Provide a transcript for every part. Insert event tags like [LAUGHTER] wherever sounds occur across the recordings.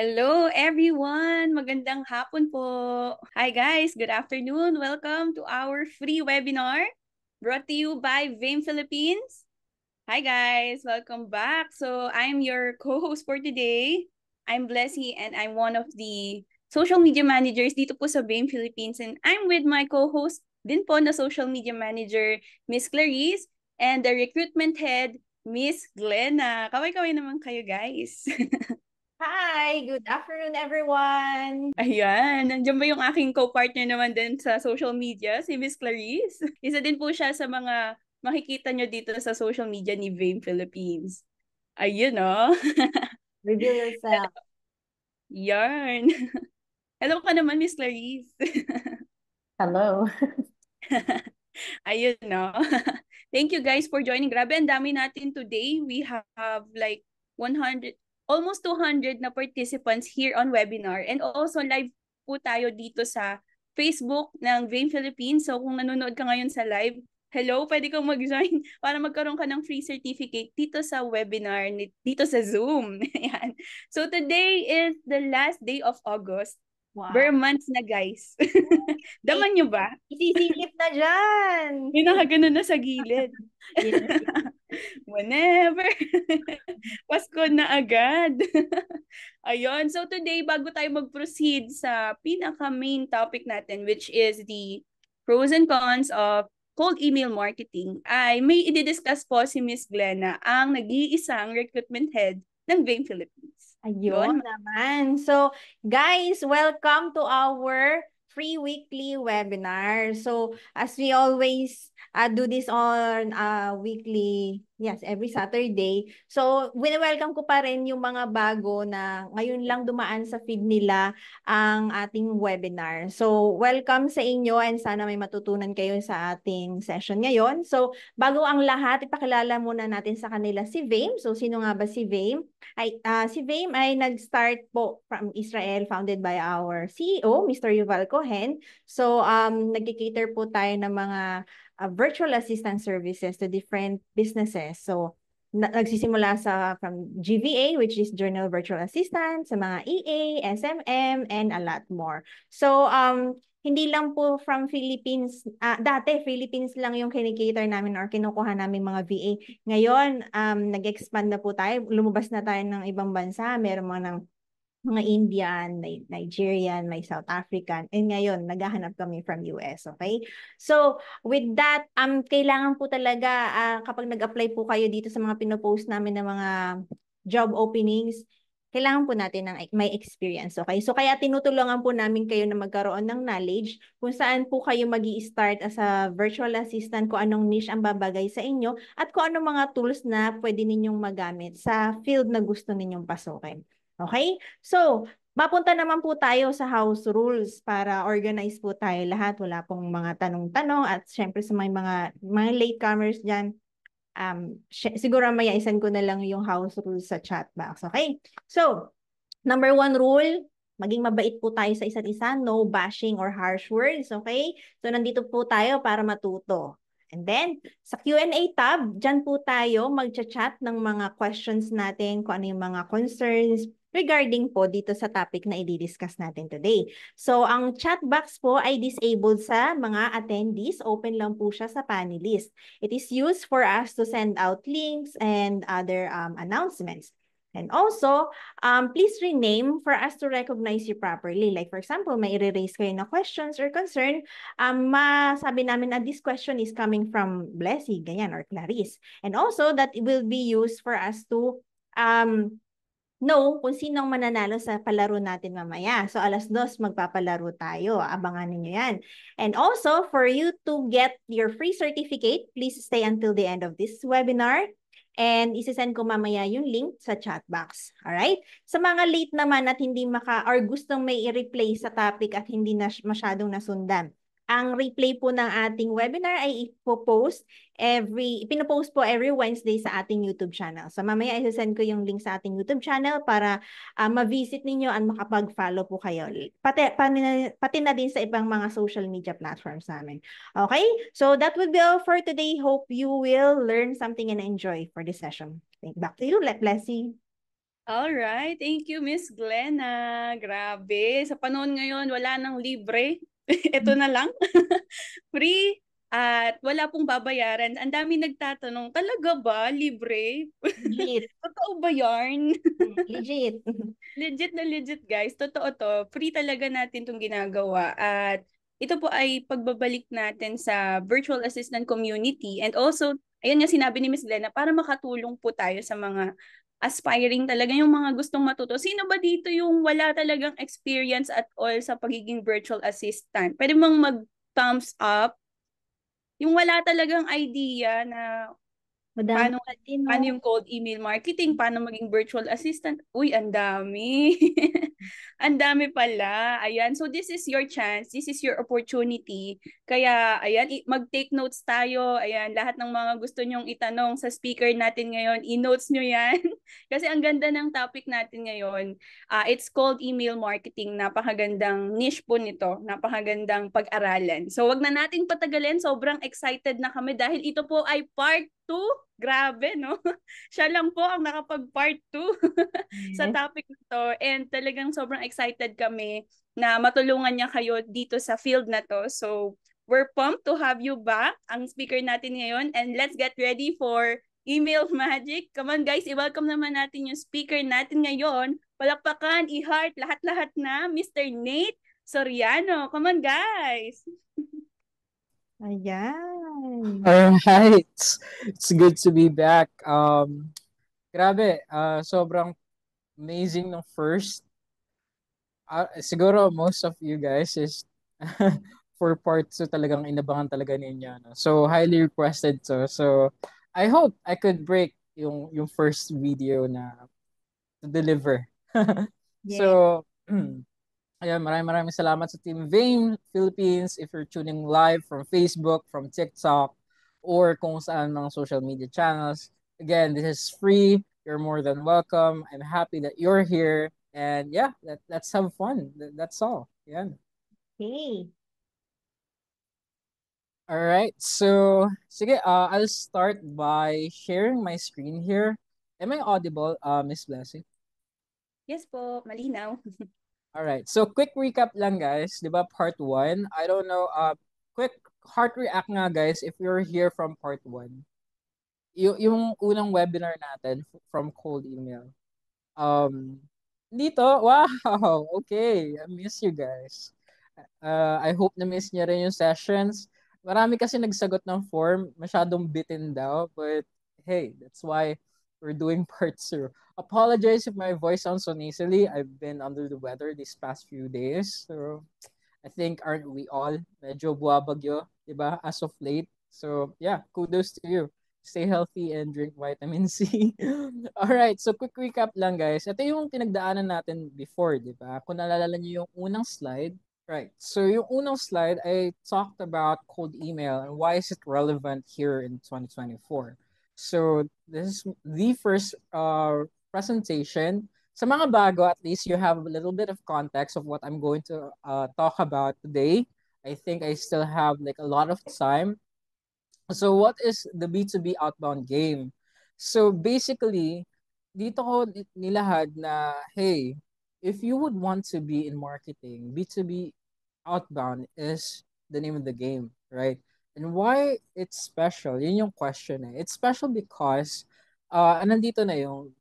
Hello everyone! Magandang hapon po! Hi guys! Good afternoon! Welcome to our free webinar brought to you by VAME Philippines. Hi guys! Welcome back! So I'm your co-host for today. I'm Blessy and I'm one of the social media managers dito po sa VAME Philippines and I'm with my co-host din po na social media manager, Miss Clarice, and the recruitment head, Miss Glenna. Kaway-kaway naman kayo guys! [LAUGHS] Hi! Good afternoon, everyone! Ayan, nandiyan ba yung aking co-partner naman din sa social media, si Miss Clarice? [LAUGHS] Isa din po siya sa mga makikita nyo dito sa social media ni Vame Philippines. Ayun, no? Oh. [LAUGHS] Reveal yourself. Yarn! [LAUGHS] Hello ka naman, Miss Clarice. Hello. Ayun, no? Thank you guys for joining. Grabe, ang dami natin today. We have like 100, almost 200 na participants here on webinar and also live po tayo dito sa Facebook ng Grain Philippines. So kung nanonood ka ngayon sa live, hello, pwede kang mag-join [LAUGHS] para magkaroon ka ng free certificate dito sa webinar, dito sa Zoom. [LAUGHS] Ayan. So today is the last day of August Wow. Bare months na, guys. [LAUGHS] Daman nyo ba? Isisilip na dyan. [LAUGHS] May nakagano na sa gilid. [LAUGHS] Whenever. Pasko na agad. Ayun. So today, bago tayo mag-proceed sa pinaka-main topic natin, which is the pros and cons of cold email marketing, ay may i-discuss po si Miss Glenna, ang nag-iisang recruitment head ng Vane Philippines. Ayun Good. naman. So, guys, welcome to our free weekly webinar. So, as we always uh, do this on uh, weekly, yes, every Saturday. So, welcome ko pa rin yung mga bago na ngayon lang dumaan sa feed nila ang ating webinar. So, welcome sa inyo and sana may matutunan kayo sa ating session ngayon. So, bago ang lahat, ipakilala muna natin sa kanila si Vame. So, sino nga ba si Vame? Ay, uh, si Vame ay nag-start po from Israel, founded by our CEO, Mr. Yuval Cohen. So, um, nagkikater po tayo ng mga uh, virtual assistant services to different businesses. So, na- nagsisimula sa from GVA, which is Journal Virtual Assistant, sa mga EA, SMM, and a lot more. So, um, hindi lang po from Philippines, uh, dati Philippines lang yung kinikater namin or kinukuha namin mga VA. Ngayon, um, nag-expand na po tayo, lumabas na tayo ng ibang bansa, meron mga ng mga Indian, may Nigerian, may South African, and ngayon, naghahanap kami from US, okay? So, with that, um, kailangan po talaga, uh, kapag nag-apply po kayo dito sa mga pinopost namin ng mga job openings, kailangan po natin ng may experience, okay? So kaya tinutulungan po namin kayo na magkaroon ng knowledge kung saan po kayo mag start as a virtual assistant, kung anong niche ang babagay sa inyo, at kung anong mga tools na pwede ninyong magamit sa field na gusto ninyong pasukin. Okay? So, mapunta naman po tayo sa house rules para organize po tayo lahat. Wala pong mga tanong-tanong at syempre sa may mga, mga latecomers dyan, um, siguro maya isan ko na lang yung house rules sa chat box. Okay? So, number one rule, maging mabait po tayo sa isa't isa, no bashing or harsh words, okay? So, nandito po tayo para matuto. And then, sa Q&A tab, dyan po tayo magcha-chat ng mga questions natin, kung ano yung mga concerns, regarding po dito sa topic na i-discuss natin today. So, ang chat box po ay disabled sa mga attendees. Open lang po siya sa panelists. It is used for us to send out links and other um, announcements. And also, um, please rename for us to recognize you properly. Like for example, may i-raise kayo na questions or concern, um, masabi namin na this question is coming from Blessy, ganyan, or Clarice. And also, that will be used for us to um, know kung sino ang mananalo sa palaro natin mamaya. So alas dos magpapalaro tayo. Abangan niyo yan. And also, for you to get your free certificate, please stay until the end of this webinar. And isi-send ko mamaya yung link sa chat box. Alright? Sa mga late naman at hindi maka or gustong may i-replay sa topic at hindi na masyadong nasundan, ang replay po ng ating webinar ay ipopost every, pinopost po every Wednesday sa ating YouTube channel. So mamaya isasend ko yung link sa ating YouTube channel para uh, ma-visit ninyo at makapag-follow po kayo. Pati, pati, na, pati na din sa ibang mga social media platforms namin. Okay? So that would be all for today. Hope you will learn something and enjoy for this session. Back to you, Leslie. All right, thank you Miss Glenna. Grabe, sa panahon ngayon wala nang libre. Ito [LAUGHS] hmm. na lang. [LAUGHS] Free at wala pong babayaran. Ang dami nagtatanong, talaga ba? Libre? Legit. [LAUGHS] Totoo ba yarn? Hmm, legit. legit na legit guys. Totoo to. Free talaga natin itong ginagawa. At ito po ay pagbabalik natin sa virtual assistant community and also, ayun nga sinabi ni Ms. Glenn para makatulong po tayo sa mga aspiring talaga yung mga gustong matuto. Sino ba dito yung wala talagang experience at all sa pagiging virtual assistant? Pwede mong mag thumbs up. Yung wala talagang idea na Madami paano, din, no? paano yung cold email marketing, paano maging virtual assistant. Uy, ang dami. [LAUGHS] ang dami pala. Ayan, so this is your chance. This is your opportunity. Kaya, ayan, mag-take notes tayo. Ayan, lahat ng mga gusto nyong itanong sa speaker natin ngayon, i-notes nyo yan. [LAUGHS] Kasi ang ganda ng topic natin ngayon. Uh, it's cold email marketing. Napakagandang niche po nito. Napakagandang pag-aralan. So, wag na nating patagalin. Sobrang excited na kami dahil ito po ay part 2. Grabe, no? [LAUGHS] Siya lang po ang nakapag-part 2 [LAUGHS] sa mm-hmm. topic na to. And talagang sobrang excited kami na matulungan niya kayo dito sa field na to. So, we're pumped to have you back, ang speaker natin ngayon. And let's get ready for email [LAUGHS] magic. Come on guys, i-welcome naman natin yung speaker natin ngayon. Palakpakan, i-heart, lahat-lahat na, Mr. Nate Soriano. Come on guys! Ayan. Alright. It's, it's good to be back. Um, grabe, uh, sobrang amazing ng first. Uh, siguro most of you guys is [LAUGHS] for parts so talagang inabangan talaga ninyo. No? So, highly requested to. So, I hope I could break yung, yung first video na to deliver. yeah. [LAUGHS] So, hmm. Ayan, maraming maraming salamat sa Team Vane Philippines if you're tuning live from Facebook, from TikTok, or kung saan mga social media channels. Again, this is free. You're more than welcome. I'm happy that you're here. And yeah, let, let's have fun. That's all. Yeah. Hey. All right. So, sige, uh, I'll start by sharing my screen here. Am I audible, uh, Miss Blessing? Yes po, malinaw. [LAUGHS] All right. So quick recap lang guys, 'di ba? Part 1. I don't know uh quick heart react nga guys if you're here from part 1. Y- yung unang webinar natin from cold email. Um dito, wow. [LAUGHS] Okay, I miss you guys. Uh, I hope na miss niya rin yung sessions. Marami kasi nagsagot ng form, masyadong bitin daw, but hey, that's why We're doing [LAUGHS] part two. Apologize if my voice sounds nasally. I've been under the weather these past few days. So I think aren't we all medyo buwabagyo, di ba, as of late. So yeah, kudos to you. Stay healthy and drink vitamin C. [LAUGHS] all right, so quick recap lang guys. Ito yung tinagdaanan natin before, di ba? Kung naalala niyo yung unang slide, Right. So yung unang slide, I talked about cold email and why is it relevant here in 2024. So this is the first uh, presentation. Sa mga bago, at least you have a little bit of context of what I'm going to uh, talk about today. I think I still have like a lot of time. So what is the B2B outbound game? So basically, dito ko nilahad na, hey, if you would want to be in marketing, B2B outbound is the name of the game, right? And why it's special? Yun yung question eh. It's special because uh, ah, nandito na yung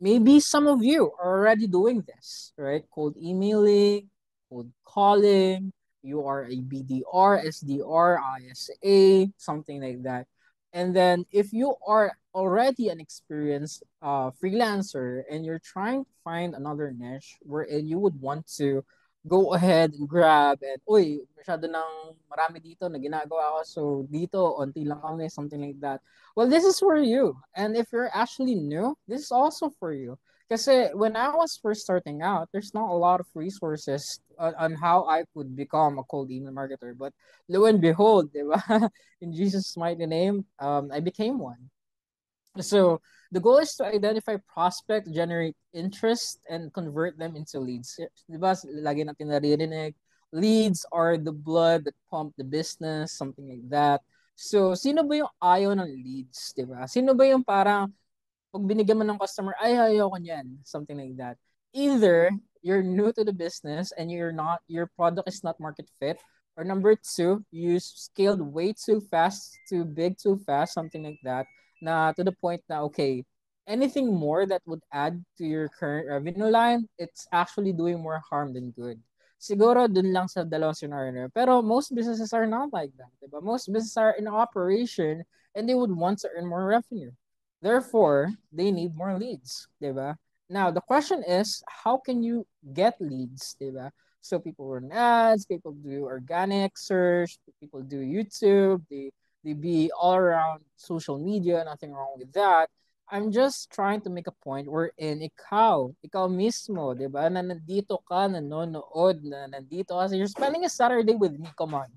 maybe some of you are already doing this, right? Cold emailing, cold calling, you are a BDR, SDR, ISA, something like that. And then if you are already an experienced uh, freelancer and you're trying to find another niche wherein you would want to go ahead and grab and uy, masyado nang marami dito na ginagawa ko so dito onti lang kami something like that. Well, this is for you. And if you're actually new, this is also for you. Kasi when I was first starting out, there's not a lot of resources on, on how I could become a cold email marketer. But lo and behold, [LAUGHS] in Jesus' mighty name, um, I became one. So the goal is to identify prospects, generate interest, and convert them into leads. Di Lagi natin naririnig. Leads are the blood that pump the business, something like that. So, sino ba yung ayaw ng leads, di ba? Sino ba yung parang, pag binigyan mo ng customer, ay, ayaw ko niyan, something like that. Either, you're new to the business and you're not, your product is not market fit, or number two, you scaled way too fast, too big, too fast, something like that na to the point na okay, anything more that would add to your current revenue line, it's actually doing more harm than good. Siguro dun lang sa dalawang scenario. Pero most businesses are not like that. Diba? Most businesses are in operation and they would want to earn more revenue. Therefore, they need more leads. Diba? Now, the question is, how can you get leads? Diba? So people run ads, people do organic search, people do YouTube, they they be all around social media, nothing wrong with that. I'm just trying to make a point wherein ikaw, ikaw mismo, di ba, na nandito ka, nanonood, na nandito ka. So you're spending a Saturday with me, come on.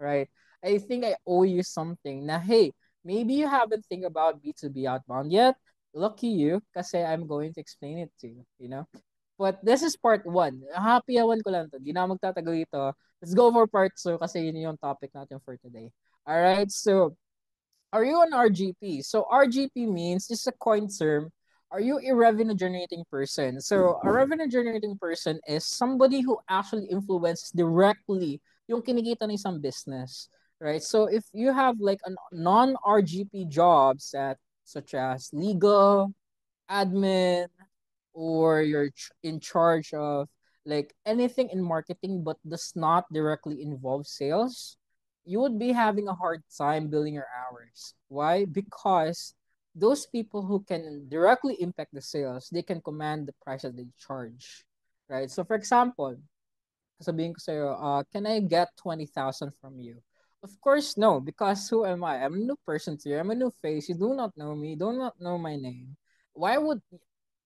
Right? I think I owe you something na, hey, maybe you haven't think about B2B outbound yet. Lucky you, kasi I'm going to explain it to you, you know? But this is part one. Happy awan ko lang to. Di na magtatagal ito. Let's go for part two kasi yun yung topic natin for today. All right. So are you an RGP? So RGP means this is a coin term. Are you a revenue generating person? So a revenue generating person is somebody who actually influences directly yung kinikita ng some business, right? So if you have like a non-RGP jobs at such as legal, admin, or you're in charge of like anything in marketing but does not directly involve sales, you would be having a hard time billing your hours. Why? Because those people who can directly impact the sales, they can command the price that they charge, right? So for example, so being so, uh, can I get 20,000 from you? Of course, no, because who am I? I'm a new person to you. I'm a new face. You do not know me. Do not know my name. Why would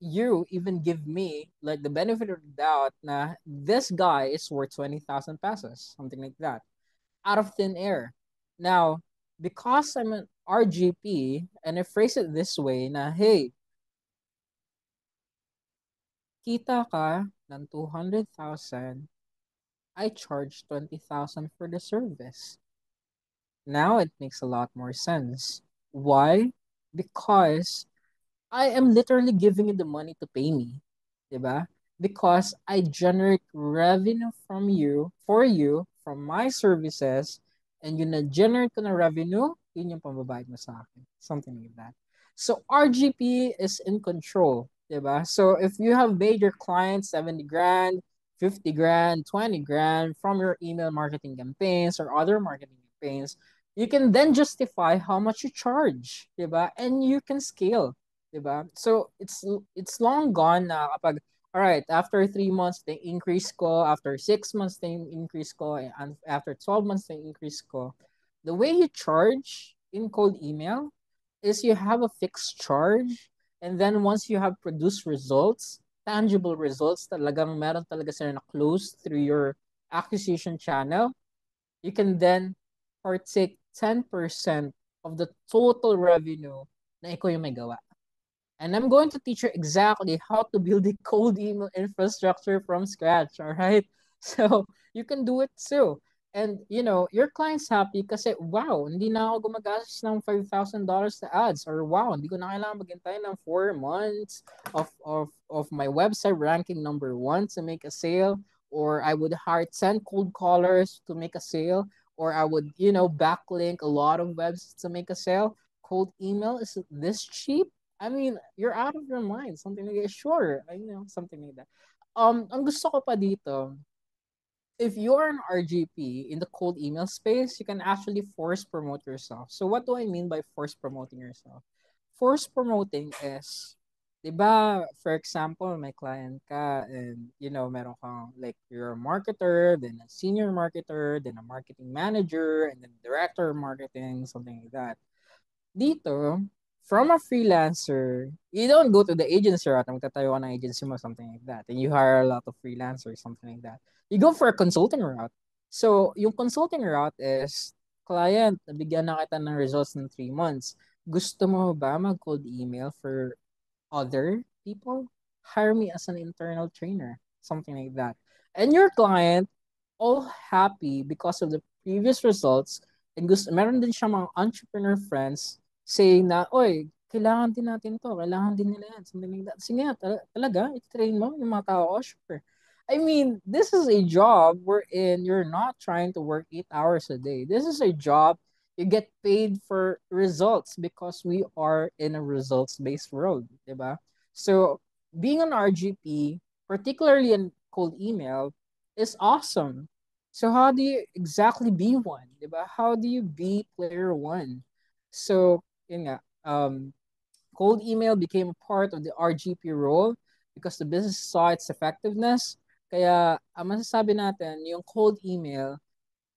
you even give me like the benefit of the doubt Nah, this guy is worth 20,000 pesos, something like that out of thin air. Now, because I'm an RGP, and I phrase it this way na, hey, kita ka ng 200,000, I charge 20,000 for the service. Now it makes a lot more sense. Why? Because I am literally giving you the money to pay me. Diba? Because I generate revenue from you, for you, from my services and yun na-generate ko na revenue, yun yung pambabayad mo sa akin. Something like that. So RGP is in control, di ba? So if you have made your client 70 grand, 50 grand, 20 grand from your email marketing campaigns or other marketing campaigns, you can then justify how much you charge, di ba? And you can scale, di ba? So it's it's long gone na kapag all right, after three months, they increase ko. After six months, they increase ko. And after 12 months, they increase ko. The way you charge in cold email is you have a fixed charge. And then once you have produced results, tangible results, talagang meron talaga sila na close through your acquisition channel, you can then partake 10% of the total revenue na ikaw yung may gawa. And I'm going to teach you exactly how to build a cold email infrastructure from scratch, all right? [LAUGHS] So you can do it too. And, you know, your client's happy because wow, hindi na ako gumagastos ng $5,000 sa ads. Or, wow, hindi ko na kailangan maghintay ng 4 months of, of, of my website ranking number 1 to make a sale. Or I would hire 10 cold callers to make a sale. Or I would, you know, backlink a lot of websites to make a sale. Cold email is this cheap I mean, you're out of your mind. Something like that. Sure, you know, something like that. Um, ang gusto ko pa dito, if you're an RGP in the cold email space, you can actually force promote yourself. So what do I mean by force promoting yourself? Force promoting is, di ba, for example, may client ka and, you know, meron kang, like, you're a marketer, then a senior marketer, then a marketing manager, and then director of marketing, something like that. Dito, from a freelancer, you don't go to the agency route. Magtatayo ka agency or something like that. And you hire a lot of freelancers, something like that. You go for a consulting route. So, yung consulting route is, client, nabigyan na kita ng results ng three months. Gusto mo ba mag-cold email for other people? Hire me as an internal trainer. Something like that. And your client, all happy because of the previous results and gusto, meron din siya mga entrepreneur friends saying na, oy, kailangan din natin ito, kailangan din nila yan, something like that. Kasi nga, tal- talaga, i-train mo yung mga tao ko, oh, sure. I mean, this is a job wherein you're not trying to work eight hours a day. This is a job you get paid for results because we are in a results-based world, ba? So, being an RGP, particularly in cold email, is awesome. So how do you exactly be one? ba? How do you be player one? So yun nga, um, cold email became a part of the RGP role because the business saw its effectiveness. Kaya ang masasabi natin, yung cold email,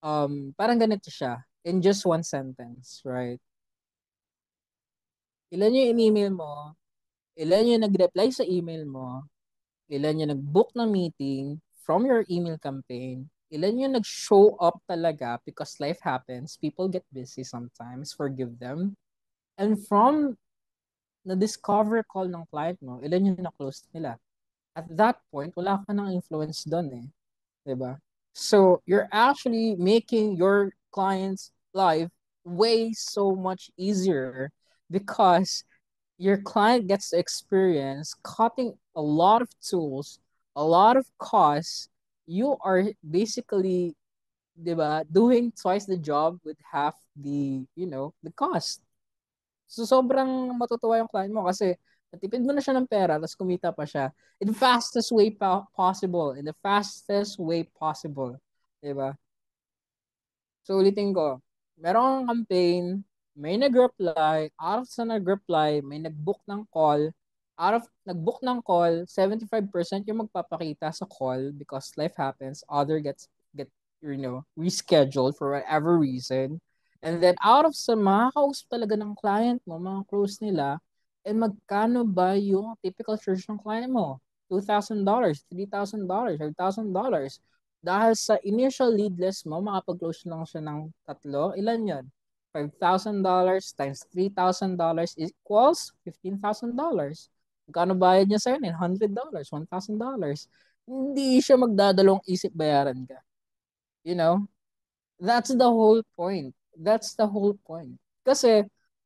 um, parang ganito siya in just one sentence, right? Ilan yung in-email mo, ilan yung nag-reply sa email mo, ilan yung nag-book ng meeting from your email campaign, ilan yung nag-show up talaga because life happens, people get busy sometimes, forgive them. And from the discovery call ng client mo, ilan yung na-close nila. At that point, wala ka ng influence doon eh. ba? Diba? So, you're actually making your client's life way so much easier because your client gets to experience cutting a lot of tools, a lot of costs. You are basically diba, doing twice the job with half the, you know, the cost. So sobrang matutuwa yung client mo kasi natipid mo na siya ng pera tapos kumita pa siya in the fastest way pa- possible. In the fastest way possible. Diba? So ulitin ko, meron kang campaign, may nag-reply, out of sa nag-reply, may nag-book ng call, out of nag-book ng call, 75% yung magpapakita sa call because life happens, other gets get you know, rescheduled for whatever reason. And then out of sa makakausap talaga ng client mo, mga close nila, and magkano ba yung typical church ng client mo? $2,000, $3,000, $5,000. Dahil sa initial lead list mo, makapag-close lang siya ng tatlo. Ilan yon? $5,000 times $3,000 equals $15,000. Magkano bayad niya sa yun? $100, $1,000. Hindi siya magdadalong isip bayaran ka. You know? That's the whole point That's the whole point. Kasi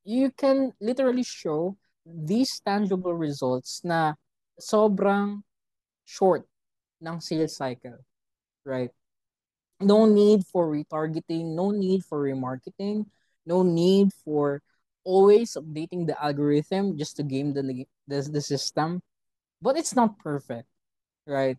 you can literally show these tangible results na sobrang short ng sales cycle, right? No need for retargeting, no need for remarketing, no need for always updating the algorithm just to game the, the, the system. But it's not perfect, right?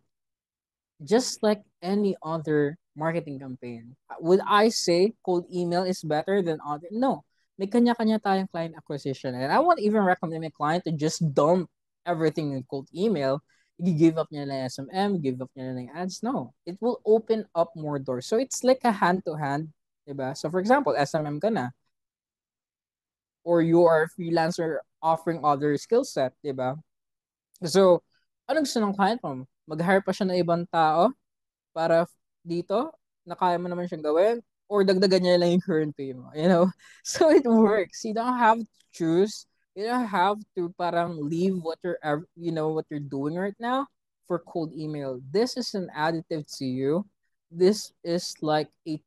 Just like any other marketing campaign. Would I say cold email is better than other? No. May kanya-kanya tayong client acquisition. And I won't even recommend a client to just dump everything in cold email. give up niya lang SMM, give up niya lang ads. No. It will open up more doors. So it's like a hand-to-hand, diba? So for example, SMM ka na. Or you are a freelancer offering other skill set, diba? So, anong gusto ng client mo? Mag-hire pa siya ng ibang tao para dito na kaya mo naman siyang gawin or dagdagan niya lang yung current pay mo, you know? [LAUGHS] So it works. You don't have to choose. You don't have to parang leave what you're, you know, what you're doing right now for cold email. This is an additive to you. This is like a,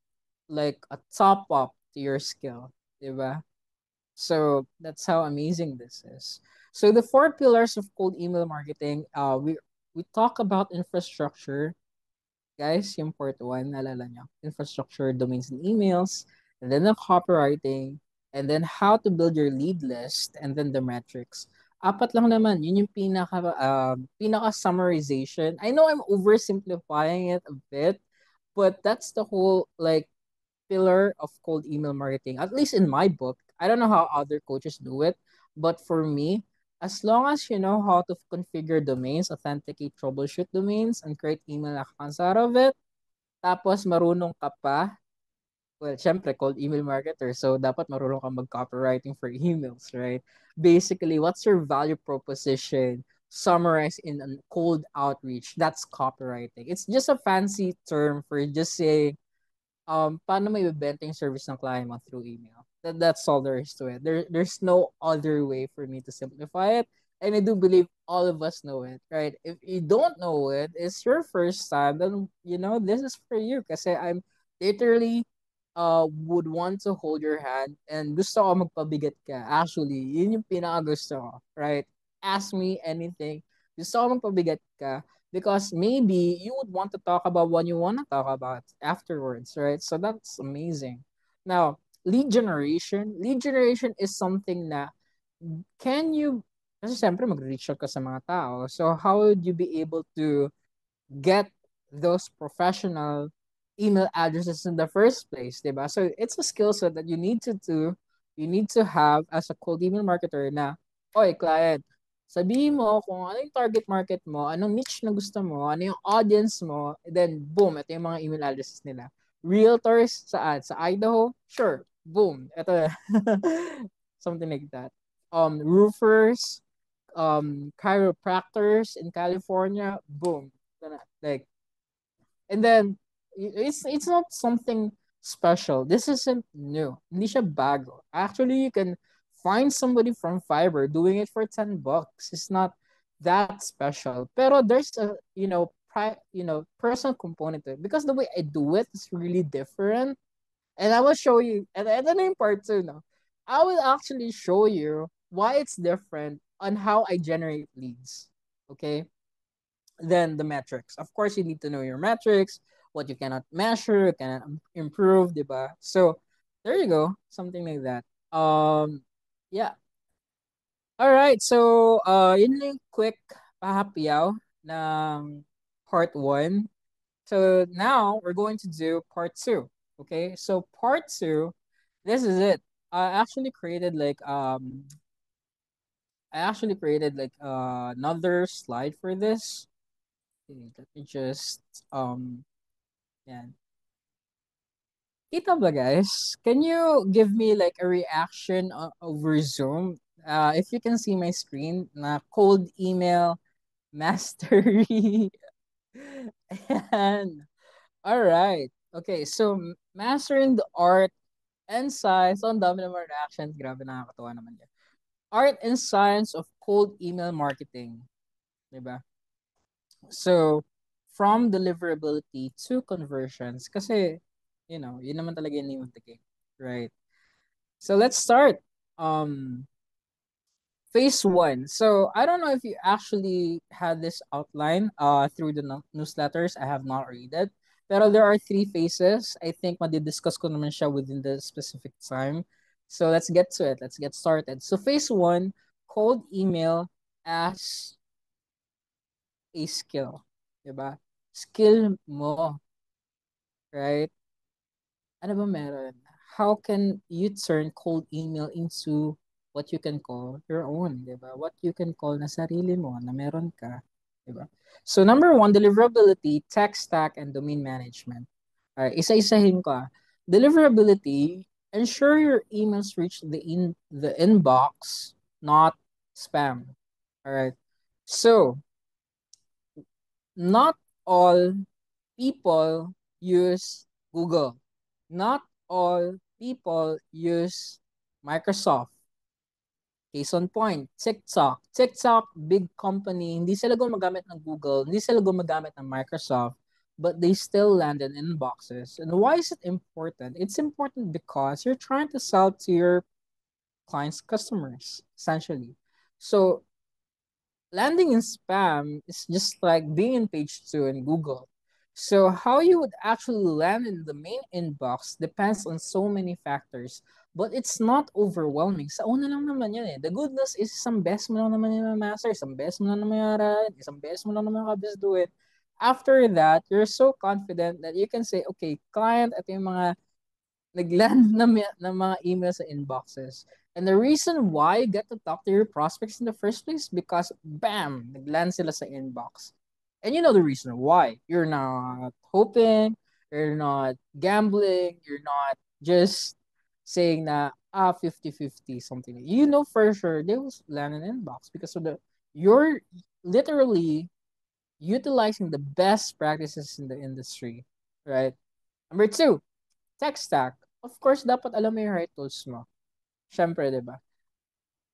like a top up to your skill, diba? So that's how amazing this is. So the four pillars of cold email marketing, uh, we, we talk about infrastructure, guys, yung part 1, naalala nyo, infrastructure, domains and emails, and then the copywriting, and then how to build your lead list, and then the metrics. Apat lang naman, yun yung pinaka, uh, um, pinaka summarization. I know I'm oversimplifying it a bit, but that's the whole like pillar of cold email marketing, at least in my book. I don't know how other coaches do it, but for me, As long as you know how to configure domains, authenticate, troubleshoot domains, and create email accounts out of it, tapos marunong ka pa, well, syempre, called email marketer, so dapat marunong ka mag-copywriting for [LAUGHS] emails, right? Basically, what's your value proposition summarized in a cold outreach? That's copywriting. It's just a fancy term for just saying, um, paano may ibibenta yung service ng client mo through email? That, that's all there is to it. There, there's no other way for me to simplify it. And I do believe all of us know it, right? If you don't know it, it's your first time, then you know this is for you. because I'm literally uh, would want to hold your hand and gusto ko magpabigat ka. Actually, yun yung pinakagusto ko, right? Ask me anything. Gusto ko magpabigat ka because maybe you would want to talk about what you want to talk about afterwards, right? So that's amazing. Now, lead generation, lead generation is something na can you, kasi siyempre mag-reach out ka sa mga tao. So how would you be able to get those professional email addresses in the first place, di ba? So it's a skill set that you need to do, you need to have as a cold email marketer na, oy, client, sabihin mo kung ano yung target market mo, anong niche na gusto mo, ano yung audience mo, then boom, ito yung mga email addresses nila. Realtors, saan? Sa Idaho? Sure. boom, ito [LAUGHS] something like that. Um, roofers, um, chiropractors in California, boom, like, and then it's it's not something special. This isn't new. nisha siya bago. Actually, you can find somebody from Fiber doing it for 10 bucks. It's not that special. Pero there's a, you know, pri- you know, personal component to it because the way I do it is really different and I will show you, and, and then in part two, no, I will actually show you why it's different on how I generate leads, okay? Then the metrics. Of course, you need to know your metrics, what you cannot measure, you cannot improve, diba? So there you go, something like that. Um, yeah. All right, so uh, in the quick pahapyaw ng part one. So now we're going to do part two. Okay, so part two, this is it. I actually created like um I actually created like uh, another slide for this. Okay, let me just um yeah. Kita ba guys? Can you give me like a reaction over Zoom? Uh, if you can see my screen, na cold email mastery. [LAUGHS] and all right. Okay, so mastering the art and science. Ang dami naman reactions. Grabe, nakakatawa naman yan. Art and science of cold email marketing. Diba? So, from deliverability to conversions. Kasi, you know, yun naman talaga yung name of the game. Right? So, let's start. Um, phase one. So, I don't know if you actually had this outline uh, through the newsletters. I have not read it. Pero there are three phases. I think madi-discuss ko naman siya within the specific time. So let's get to it. Let's get started. So phase one, cold email as a skill. Diba? Skill mo. Right? Ano ba meron? How can you turn cold email into what you can call your own, di ba? What you can call na sarili mo, na meron ka. Diba? So number one, deliverability, tech stack, and domain management. Uh, isa-isahin ko. Ah. Deliverability, ensure your emails reach the in the inbox, not spam. All right. So not all people use Google. Not all people use Microsoft. Case on point, TikTok. TikTok, big company, hindi sila gumagamit ng Google, hindi sila gumagamit ng Microsoft, but they still landed in boxes. And why is it important? It's important because you're trying to sell to your clients' customers, essentially. So landing in spam is just like being in page two in Google. So how you would actually land in the main inbox depends on so many factors. But it's not overwhelming. Sa una lang naman yun, eh. The good news is some best mo lang naman yung master, some best mo lang naman yung aralan, some best mo lang naman kabis do it. After that, you're so confident that you can say, okay, client, ito yung mga nag-land [LAUGHS] na, na mga emails sa inboxes. And the reason why you get to talk to your prospects in the first place because bam, nag-land sila sa inbox. And you know the reason why. You're not hoping, you're not gambling, you're not just saying na ah 50-50 something. You know for sure they was landing and Box because of the you're literally utilizing the best practices in the industry, right? Number two, tech stack. Of course, dapat alam mo yung right tools mo. Siyempre, di ba?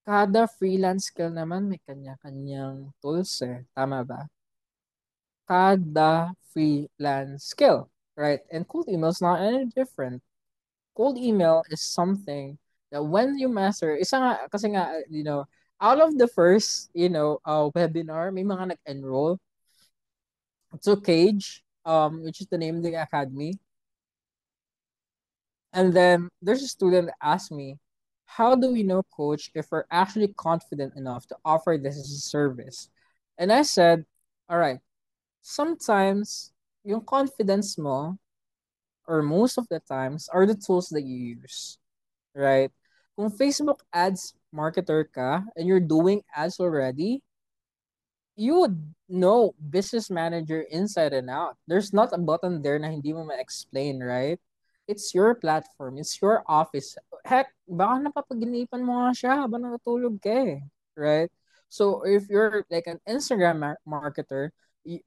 Kada freelance skill naman may kanya-kanyang tools eh. Tama ba? Kada freelance skill, right? And cold email is not any different. cold email is something that when you master, isa nga, kasi nga, you know, out of the first, you know, uh, webinar, may mga nag-enroll. So Cage, um, which is the name of the academy. And then there's a student that asked me, how do we know, coach, if we're actually confident enough to offer this as a service? And I said, all right, sometimes yung confidence mo or most of the times are the tools that you use. Right? Kung Facebook ads marketer ka and you're doing ads already, you would know business manager inside and out. There's not a button there na hindi mo ma-explain, right? It's your platform. It's your office. Heck, baka napapaginipan mo nga siya habang natutulog ka eh, right? So if you're like an Instagram marketer,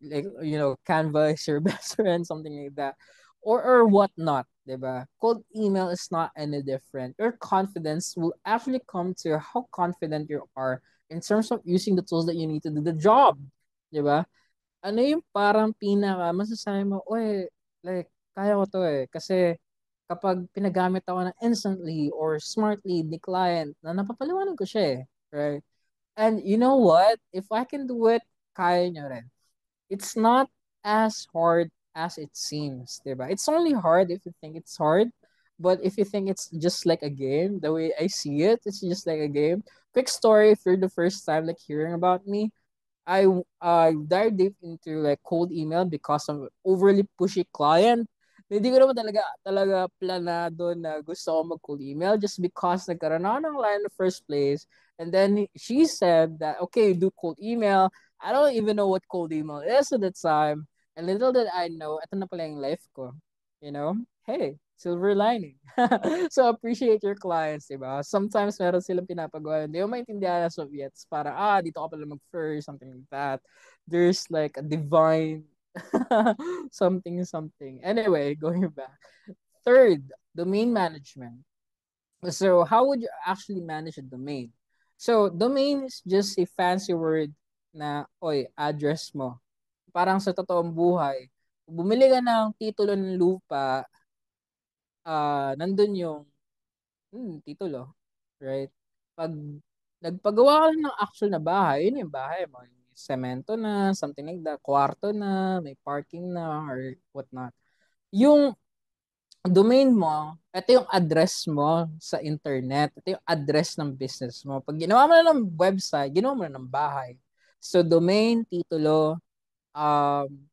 like, you know, Canva is your [LAUGHS] best friend, something like that or or whatnot, diba? Cold email is not any different. Your confidence will actually come to how confident you are in terms of using the tools that you need to do the job, diba? Ano yung parang pinaka masasabi mo, oy, like, kaya ko to eh. Kasi kapag pinagamit ako ng instantly or smartly ni client, na napapaliwanag ko siya eh. Right? And you know what? If I can do it, kaya nyo rin. It's not as hard as it seems, diba? It's only hard if you think it's hard. But if you think it's just like a game, the way I see it, it's just like a game. Quick story if you're the first time like hearing about me, I uh, dive deep into like cold email because of overly pushy client. Hindi ko naman talaga, talaga planado na gusto ko mag-cold email just because nagkaroon ako ng line in the first place. And then she said that, okay, do cold email. I don't even know what cold email is at the time. And little did I know, ito na pala yung life ko. You know? Hey, silver lining. [LAUGHS] so, appreciate your clients, diba? Sometimes meron silang pinapagawa. Hindi mo maintindihan na of Para, ah, dito ka pala mag-first, something like that. There's like a divine [LAUGHS] something, something. Anyway, [LAUGHS] going back. Third, domain management. So, how would you actually manage a domain? So, domain is just a fancy word na, oy, address mo. parang sa totoong buhay, bumili ka ng titulo ng lupa, uh, nandun yung hmm, titulo, right? Pag nagpagawa ka ng actual na bahay, yun yung bahay mo. semento na, something like that, kwarto na, may parking na, or what not. Yung domain mo, ito yung address mo sa internet. Ito yung address ng business mo. Pag ginawa mo na ng website, ginawa mo na ng bahay. So, domain, titulo, um,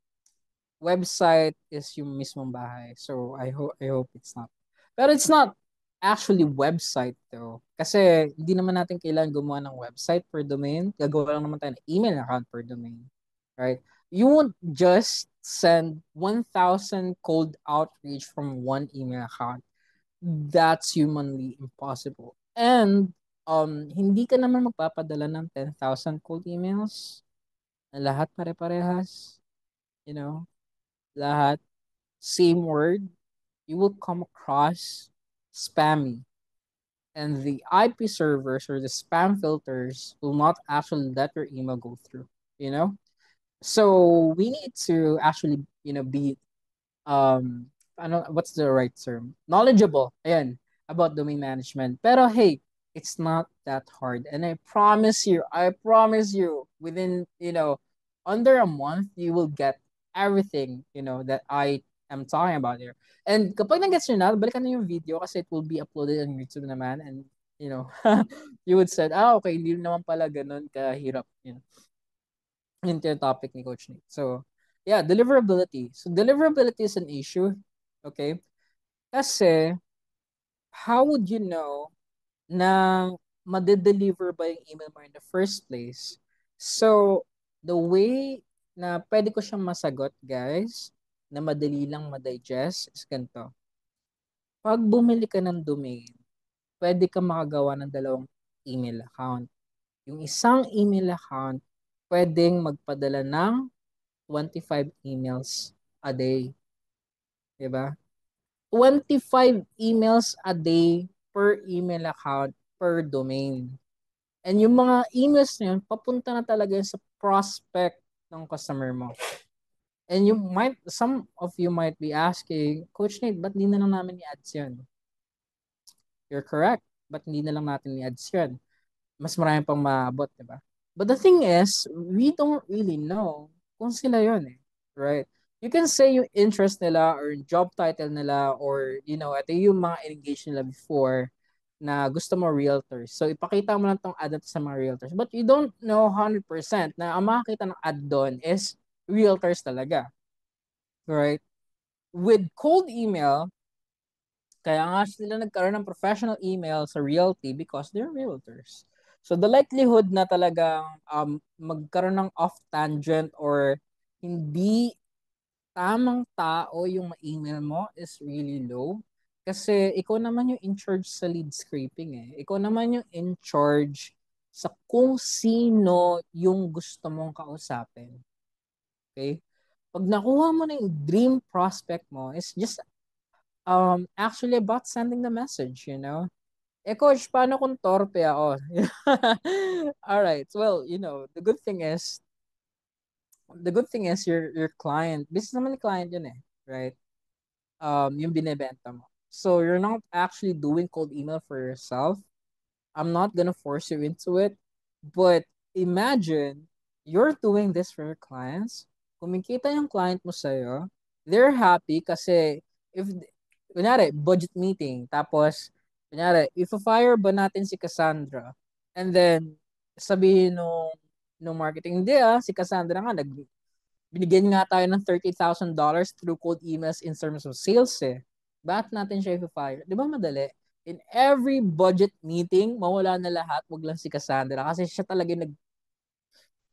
website is yung mismong bahay. So I hope I hope it's not. Pero it's not actually website though. Kasi hindi naman natin kailangan gumawa ng website per domain. Gagawa lang naman tayo ng email account per domain. Right? You won't just send 1,000 cold outreach from one email account. That's humanly impossible. And um, hindi ka naman magpapadala ng 10,000 cold emails lahat pare-parehas, you know, lahat same word, you will come across spammy. And the IP servers or the spam filters will not actually let your email go through, you know? So we need to actually, you know, be um I don't what's the right term? Knowledgeable. Ayan, about domain management. Pero hey, it's not that hard and i promise you i promise you within you know under a month you will get everything you know that i am talking about here and kapag nag-gets you na balikan niyo yung video kasi it will be uploaded on youtube naman and you know [LAUGHS] you would said ah okay hindi naman pala ganun kahirap you know into yung topic ni coach Nate so yeah deliverability so deliverability is an issue okay kasi how would you know na madedeliver ba yung email mo in the first place. So, the way na pwede ko siyang masagot, guys, na madali lang madigest is ganito. Pag bumili ka ng domain, pwede ka makagawa ng dalawang email account. Yung isang email account, pwedeng magpadala ng 25 emails a day. Diba? 25 emails a day per email account per domain. And yung mga emails na yun, papunta na talaga sa prospect ng customer mo. And you might, some of you might be asking, Coach Nate, ba't hindi na lang namin i-ads yun? You're correct. Ba't hindi na lang natin i-ads yun? Mas marami pang maabot, di ba? But the thing is, we don't really know kung sila yun eh. Right? you can say yung interest nila or job title nila or you know ito yung mga engagement nila before na gusto mo realtors. So ipakita mo lang tong ad sa mga realtors. But you don't know 100% na ang makakita ng ad doon is realtors talaga. Right? With cold email, kaya nga sila nagkaroon ng professional email sa realty because they're realtors. So the likelihood na talagang um, magkaroon ng off tangent or hindi tamang tao yung ma-email mo is really low. Kasi ikaw naman yung in charge sa lead scraping eh. Ikaw naman yung in charge sa kung sino yung gusto mong kausapin. Okay? Pag nakuha mo na yung dream prospect mo, it's just um, actually about sending the message, you know? Eh, coach, paano kung torpe ako? [LAUGHS] All right. well, you know, the good thing is, the good thing is your your client, business naman ni client yun eh, right? Um, yung binebenta mo. So you're not actually doing cold email for yourself. I'm not gonna force you into it. But imagine you're doing this for your clients. Kumikita yung client mo sa'yo. They're happy kasi if, kunyari, budget meeting. Tapos, kunyari, if fire ba natin si Cassandra? And then, sabihin nung no marketing. Hindi ah, si Cassandra nga, nag, binigyan nga tayo ng $30,000 through cold emails in terms of sales eh. Bakit natin siya i-fire? Di ba madali? In every budget meeting, mawala na lahat, wag lang si Cassandra kasi siya talaga yung nag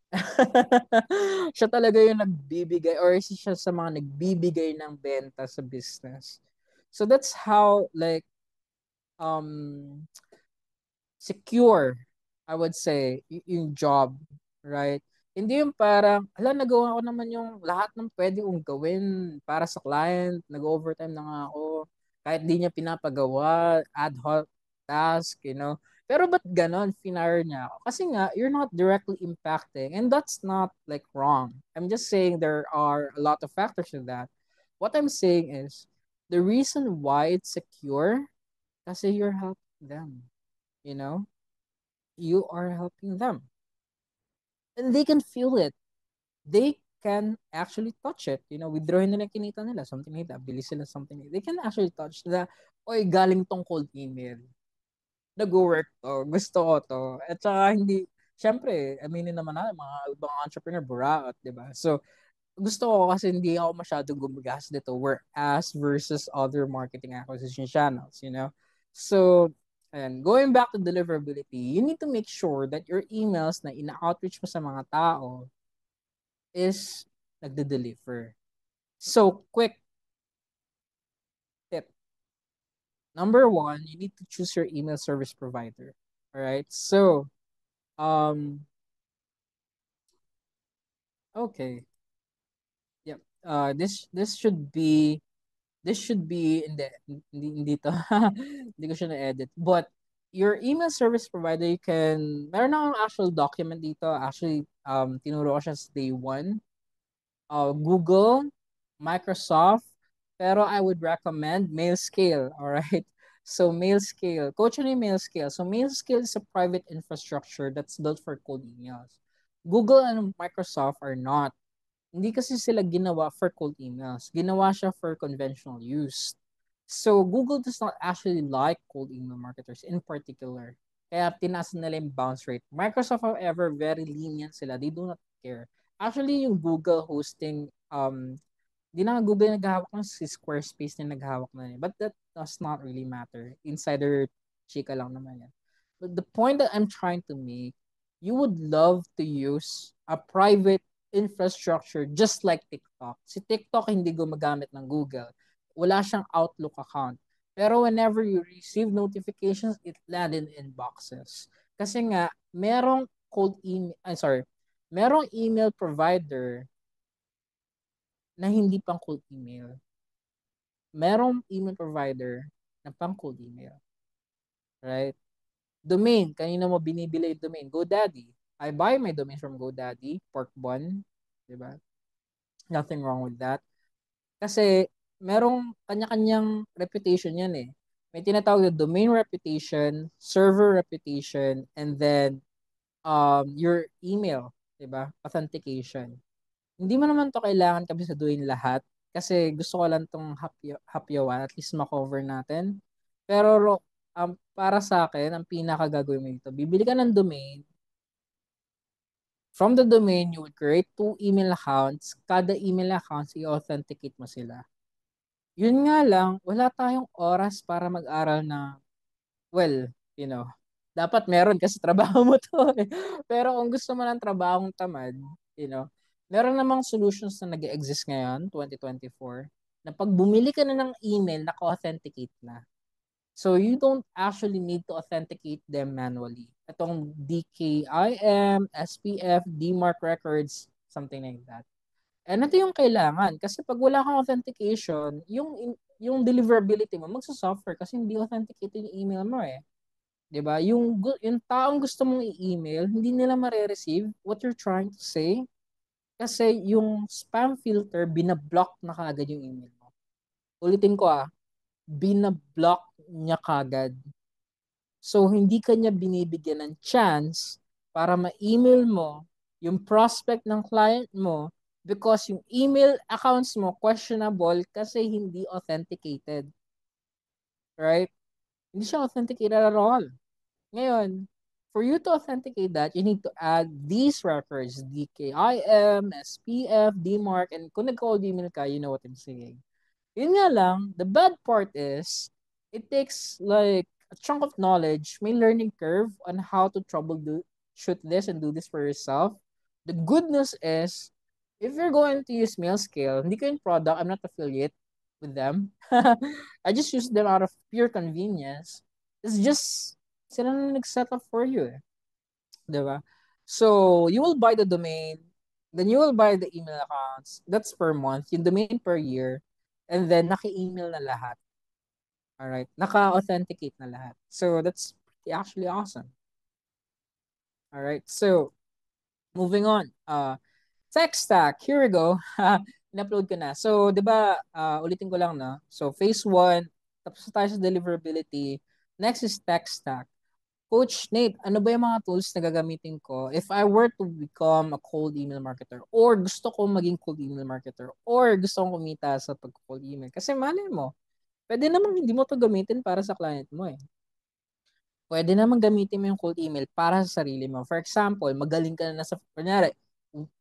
[LAUGHS] siya talaga yung nagbibigay or siya sa mga nagbibigay ng benta sa business. So that's how like um secure I would say yung job Right? Hindi yung parang, hala, nagawa ko naman yung lahat ng pwede kong gawin para sa client. Nag-overtime na nga ako. Kahit di niya pinapagawa, ad hoc task, you know. Pero ba't ganon, finire niya ako? Kasi nga, you're not directly impacting. And that's not like wrong. I'm just saying there are a lot of factors in that. What I'm saying is, the reason why it's secure, kasi you're helping them. You know? You are helping them and they can feel it. They can actually touch it. You know, withdraw nila kinita nila, something like that. Bilis sila something They can actually touch the, oy, galing tong cold email. Nag-work to. Gusto ko to. At saka hindi, syempre, aminin naman na, mga ibang entrepreneur, buraot, di ba? So, gusto ko kasi hindi ako masyadong gumagas dito whereas versus other marketing acquisition channels, you know? So, And going back to deliverability, you need to make sure that your emails na ina-outreach mo sa mga tao is nagde-deliver. So, quick tip. Number one, you need to choose your email service provider. All right? So, um, okay. Yep. Uh, this this should be this should be in the in dito. [LAUGHS] hindi ko siya na-edit but your email service provider you can meron akong actual document dito actually um tinuro ko siya sa day 1 uh, Google Microsoft pero I would recommend MailScale [LAUGHS] all right so MailScale coach ni MailScale so MailScale is a private infrastructure that's built for cold emails Google and Microsoft are not hindi kasi sila ginawa for cold emails. Ginawa siya for conventional use. So, Google does not actually like cold email marketers in particular. Kaya tinaas nila yung bounce rate. Microsoft, however, very lenient sila. They do not care. Actually, yung Google hosting, um, di na Google naghahawak ng si Squarespace na naghahawak na yun. But that does not really matter. Insider chika lang naman yan. But the point that I'm trying to make, you would love to use a private infrastructure just like TikTok. Si TikTok hindi gumagamit ng Google. Wala siyang Outlook account. Pero whenever you receive notifications, it land in inboxes. Kasi nga, merong cold email, I'm sorry, merong email provider na hindi pang cold email. Merong email provider na pang cold email. Right? Domain, kanina mo binibili yung domain? GoDaddy. I buy my domains from GoDaddy, Porkbun, 'di ba? Nothing wrong with that. Kasi merong kanya-kanyang reputation 'yan eh. May tinatawag na domain reputation, server reputation, and then um your email, 'di ba? Authentication. Hindi mo naman 'to kailangan sa doing lahat kasi gusto ko lang 'tong hapyo, hapyawan at least ma-cover natin. Pero um, para sa akin, ang pinakagagawin mo ito, bibili ka ng domain, From the domain, you would create two email accounts. Kada email accounts, i-authenticate mo sila. Yun nga lang, wala tayong oras para mag-aral na, well, you know, dapat meron kasi trabaho mo to. Eh. [LAUGHS] Pero kung gusto mo ng trabahong tamad, you know, meron namang solutions na nag exist ngayon, 2024, na pag bumili ka na ng email, naka-authenticate na. So you don't actually need to authenticate them manually. Itong DKIM, SPF, DMARC records, something like that. And ito yung kailangan kasi pag wala kang authentication, yung yung deliverability mo magsusuffer kasi hindi authenticated yung email mo eh. 'Di ba? Yung yung taong gusto mong i-email, hindi nila mare-receive what you're trying to say kasi yung spam filter binablock na kaagad yung email mo. Ulitin ko ah, binablock niya kagad. So, hindi ka niya binibigyan ng chance para ma-email mo yung prospect ng client mo because yung email accounts mo questionable kasi hindi authenticated. Right? Hindi siya authenticated at all. Ngayon, for you to authenticate that, you need to add these records, DKIM, SPF, DMARC, and kung nag-cold email ka, you know what I'm saying. Yun nga lang, the bad part is, it takes like a chunk of knowledge, may learning curve on how to trouble do, shoot this and do this for yourself. The good news is, if you're going to use mail scale, hindi ko yung product, I'm not affiliate with them. [LAUGHS] I just use them out of pure convenience. It's just, sila na nag-set up for you eh. Diba? So, you will buy the domain, then you will buy the email accounts. That's per month. Yung domain per year. And then, naki-email na lahat. Alright. Naka-authenticate na lahat. So, that's actually awesome. Alright. So, moving on. Uh, tech stack. Here we go. [LAUGHS] In-upload ko na. So, di ba, uh, ulitin ko lang na. So, phase 1, tapos tayo sa deliverability. Next is tech stack. Coach Nate, ano ba yung mga tools na gagamitin ko if I were to become a cold email marketer or gusto ko maging cold email marketer or gusto kong kumita sa pag-cold email? Kasi mali mo, pwede namang hindi mo to gamitin para sa client mo eh. Pwede namang gamitin mo yung cold email para sa sarili mo. For example, magaling ka na sa, kunyari,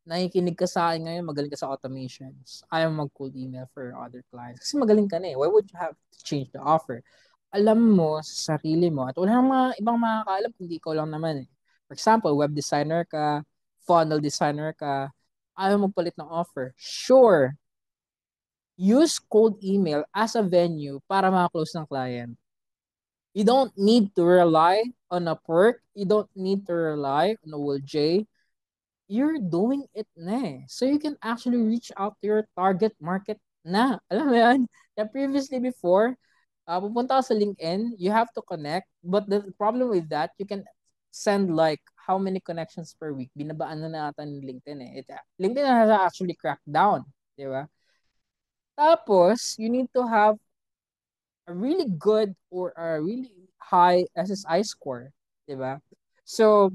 nakikinig ka sa akin ngayon, magaling ka sa automations. Ayaw mag-cold email for other clients. Kasi magaling ka na eh. Why would you have to change the offer? alam mo sa sarili mo at wala nang mga ibang makakaalam hindi ikaw lang naman eh. For example, web designer ka, funnel designer ka, ayaw magpalit ng offer. Sure, use cold email as a venue para maka-close ng client. You don't need to rely on Upwork. You don't need to rely on J. You're doing it na eh. So you can actually reach out to your target market na. Alam mo yan? That previously before, uh, pupunta ka sa LinkedIn, you have to connect. But the problem with that, you can send like how many connections per week. Binabaan na natin ng LinkedIn eh. It, LinkedIn has actually cracked down. Di ba? Tapos, you need to have a really good or a really high SSI score. Di ba? So,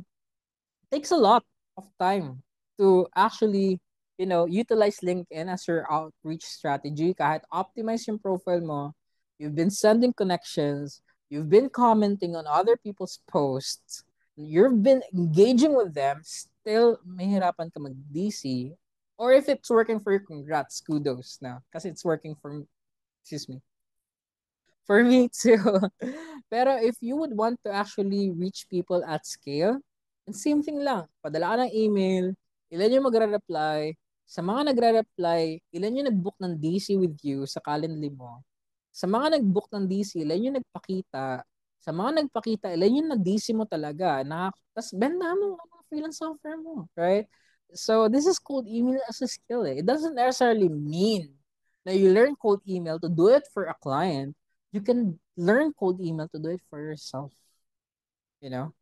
it takes a lot of time to actually you know, utilize LinkedIn as your outreach strategy kahit optimize yung profile mo, you've been sending connections, you've been commenting on other people's posts, you've been engaging with them, still mahirapan ka mag-DC. Or if it's working for you, congrats, kudos na. Kasi it's working for me. Excuse me. For me [LAUGHS] too. Pero if you would want to actually reach people at scale, and same thing lang. Padala ka ng email, ilan yung magre-reply, sa mga nagre-reply, ilan yung nag-book ng DC with you sa Calendly mo, sa mga nag-book ng DC, ilan yung nagpakita. Sa mga nagpakita, ilan yung na-DC mo talaga. Na, Tapos benda mo ang freelance software mo. Right? So this is called email as a skill. Eh. It doesn't necessarily mean that you learn cold email to do it for a client. You can learn cold email to do it for yourself. You know?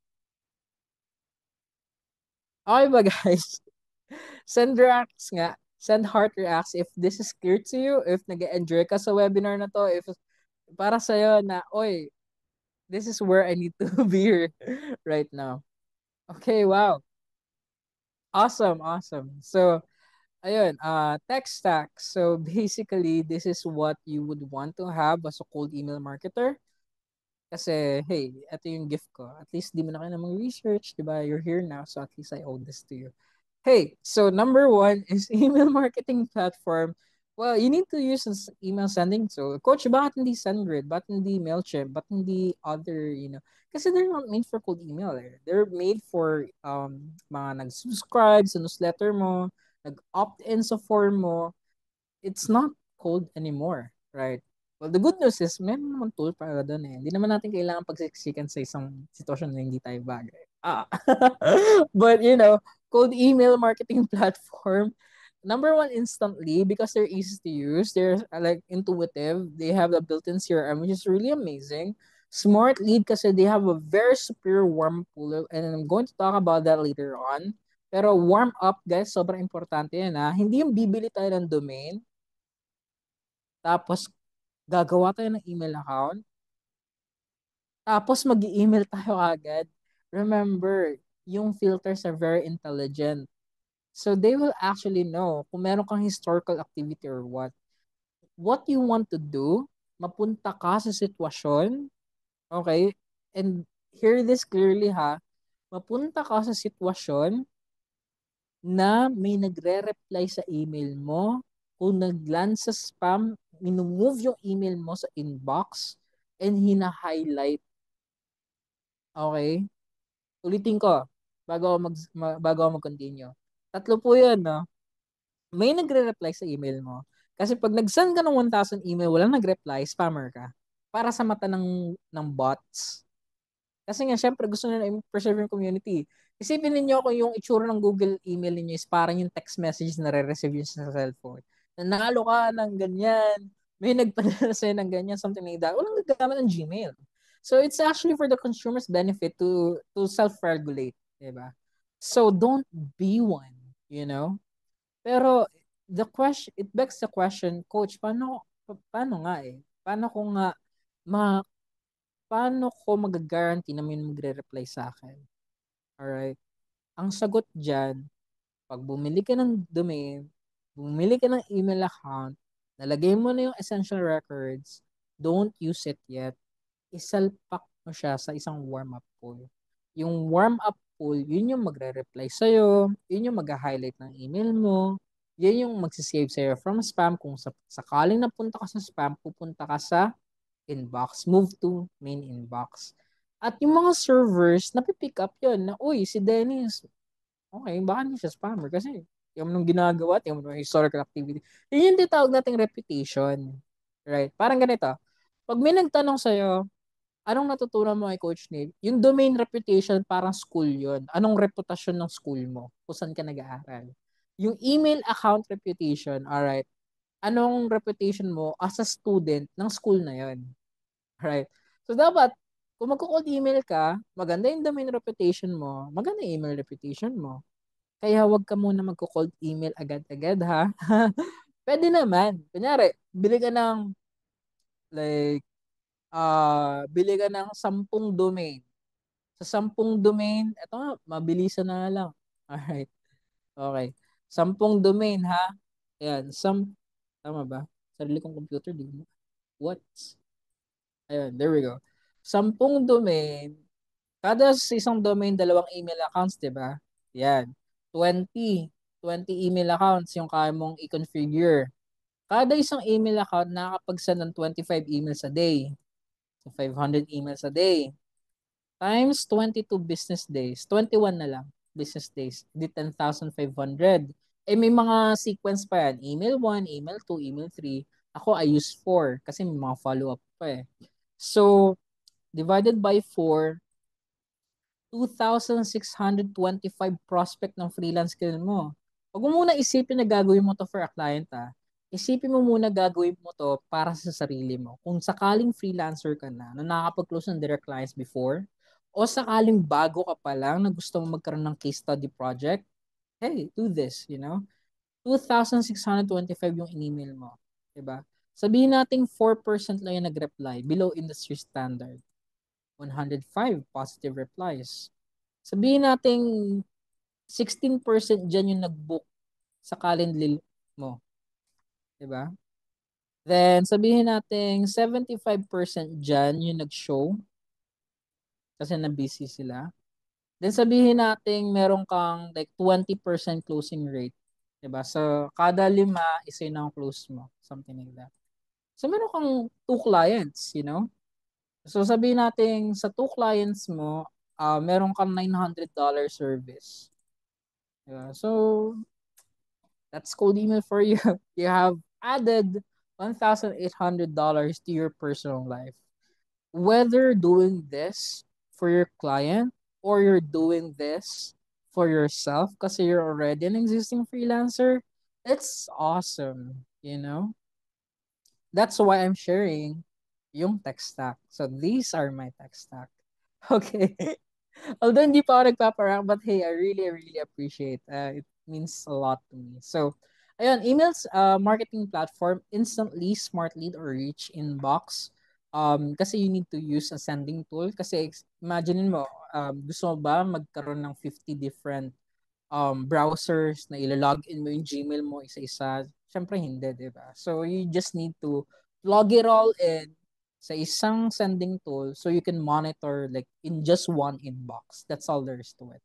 Okay ba guys? [LAUGHS] Sendrax nga, send heart reacts if this is clear to you, if nag-enjoy ka sa webinar na to, if para sa'yo na, oy, this is where I need to [LAUGHS] be here right now. Okay, wow. Awesome, awesome. So, ayun, uh, tech stack. So, [LAUGHS] basically, this is what you would want to have as a cold email marketer. Kasi, hey, ito yung gift ko. At least, di mo na kayo namang research, di ba? You're here now, so at least I owe this to you. Hey, so number one is [LAUGHS] email marketing platform. Well, you need to use email sending. So, coach, bakit hindi SendGrid? the hindi MailChimp? button the other, you know? because they're not made for cold email. Eh. They're made for um, mga nag-subscribe sa newsletter mo, nag-opt-in sa form mo. It's not cold anymore, right? Well, the good news is, meron naman tool para doon eh. Hindi naman natin kailangan pagsiksikan sa isang sitwasyon na hindi tayo bagay. Ah. [LAUGHS] But, you know, Code email marketing [LAUGHS] platform. Number one, instantly because they're easy to use. They're uh, like intuitive. They have a built-in CRM, which is really amazing. Smart lead kasi they have a very superior warm pool and I'm going to talk about that later on. Pero warm up guys, sobrang importante yan ha. Ah. Hindi yung bibili tayo ng domain, tapos gagawa tayo ng email account, tapos mag email tayo agad. Remember, yung filters are very intelligent. So they will actually know kung meron kang historical activity or what. What you want to do, mapunta ka sa sitwasyon, okay? And hear this clearly ha, mapunta ka sa sitwasyon na may nagre-reply sa email mo, kung nag-land sa spam, minumove yung email mo sa inbox and hina-highlight. Okay? Ulitin ko, bago ako mag bago ako mag-continue. Tatlo po 'yun, no. May nagre-reply sa email mo. Kasi pag nag-send ka ng 1,000 email, walang nag-reply, spammer ka. Para sa mata ng ng bots. Kasi nga, syempre, gusto nila i-preserve yung community. Isipin niyo kung yung itsura ng Google email niyo is parang yung text message na re-receive niyo sa cellphone. Nanalo ka ng ganyan. May nagpadala [LAUGHS] sa'yo ng ganyan, something like that. Walang gagamit ng Gmail. So it's actually for the consumer's benefit to to self-regulate. Diba? So don't be one, you know? Pero the question, it begs the question, coach, paano, paano nga eh? Paano ko nga, ma, paano ko mag-guarantee na may magre-reply sa akin? All right. Ang sagot diyan, pag bumili ka ng domain, bumili ka ng email account, nalagay mo na yung essential records, don't use it yet, isalpak mo siya sa isang warm-up call. Yung warm-up all, yun yung magre-reply sa'yo, yun yung mag-highlight ng email mo, yun yung magsisave sa'yo from spam. Kung sa, sakaling napunta ka sa spam, pupunta ka sa inbox. Move to main inbox. At yung mga servers, napipick up yun na, uy, si Dennis, okay, baka hindi siya spammer kasi yung nung ginagawa, yung nung historical activity. Yun yung titawag nating reputation. Right? Parang ganito. Pag may nagtanong sa'yo, anong natutunan mo kay Coach Nave? Yung domain reputation, parang school yon Anong reputasyon ng school mo? Kung saan ka nag-aaral? Yung email account reputation, alright, anong reputation mo as a student ng school na yon Alright? So, dapat, kung magko-cold email ka, maganda yung domain reputation mo, maganda yung email reputation mo. Kaya wag ka muna magko-cold email agad-agad, ha? [LAUGHS] Pwede naman. Kunyari, bili ka ng like uh, bili ka ng sampung domain. Sa sampung domain, ito nga, mabilisan na lang. [LAUGHS] Alright. Okay. Sampung domain, ha? Ayan, sam... Tama ba? Sarili kong computer, di mo. What? Ayan, there we go. Sampung domain, kada isang domain, dalawang email accounts, di ba? Ayan. 20. 20 email accounts yung kaya mong i-configure. Kada isang email account, nakakapagsend ng 25 emails a day. So 500 emails a day times 22 business days. 21 na lang business days. Di 10,500. Eh may mga sequence pa yan. Email 1, email 2, email 3. Ako I use 4 kasi may mga follow-up pa eh. So divided by 4, 2,625 prospect ng freelance skill mo. Huwag mo muna isipin na gagawin mo to for a client ah isipin mo muna gagawin mo to para sa sarili mo. Kung sakaling freelancer ka na, na nakapag close ng direct clients before, o sakaling bago ka pa lang na gusto mo magkaroon ng case study project, hey, do this, you know? 2,625 yung in-email mo. Diba? Sabihin natin 4% lang yung nag-reply, below industry standard. 105 positive replies. Sabihin natin 16% dyan yung nag-book sa calendly mo 'Di ba? Then sabihin nating 75% diyan yung nag-show kasi na busy sila. Then sabihin nating meron kang like 20% closing rate, 'di ba? So kada lima isa yung close mo, something like that. So meron kang two clients, you know? So sabihin nating sa two clients mo, uh, meron kang $900 service. Diba? So that's cold email for you. [LAUGHS] you have added $1,800 to your personal life. Whether doing this for your client or you're doing this for yourself because you're already an existing freelancer, it's awesome, you know? That's why I'm sharing yung tech stack. So these are my tech stack. [LAUGHS] Okay. Although hindi pa ako nagpaparang, but hey, I really, really appreciate. Uh, it means a lot to me. So, Ayun, emails, uh, marketing platform, instantly, smart lead, or reach inbox. Um, kasi you need to use a sending tool. Kasi imagine mo, um, gusto mo ba magkaroon ng 50 different um, browsers na ilalog in mo yung Gmail mo isa-isa? Siyempre hindi, di ba? So you just need to log it all in sa isang sending tool so you can monitor like in just one inbox. That's all there is to it.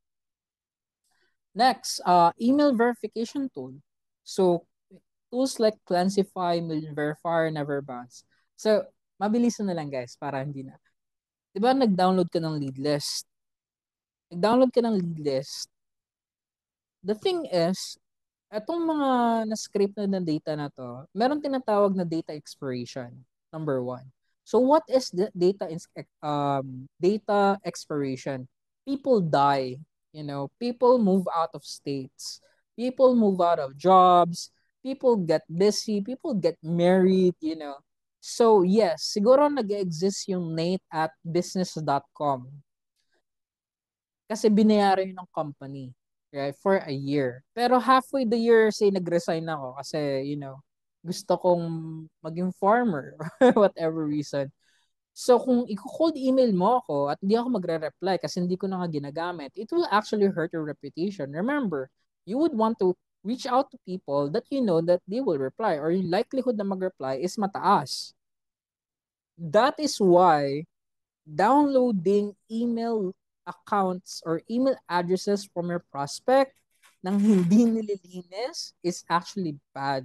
Next, uh, email verification tool. So, tools like Cleansify, Milverfire, Neverbounce. So, mabilisan na lang guys para hindi na. 'Di ba nag-download ka ng lead list? Nag-download ka ng lead list. The thing is, itong mga na script na ng data na to, meron tinatawag na data expiration, number one. So what is the data um, data expiration? People die, you know, people move out of states People move out of jobs, people get busy, people get married, you know. So yes, siguro nag-exist yung Nate at business.com. Kasi binayaran yun ng company right, for a year. Pero halfway the year, say, nag-resign ako kasi, you know, gusto kong maging farmer [LAUGHS] whatever reason. So kung i-cold email mo ako at hindi ako magre-reply kasi hindi ko na nga ginagamit, it will actually hurt your reputation. Remember, you would want to reach out to people that you know that they will reply or yung likelihood na mag-reply is mataas. That is why downloading email accounts or email addresses from your prospect nang hindi nililinis is actually bad.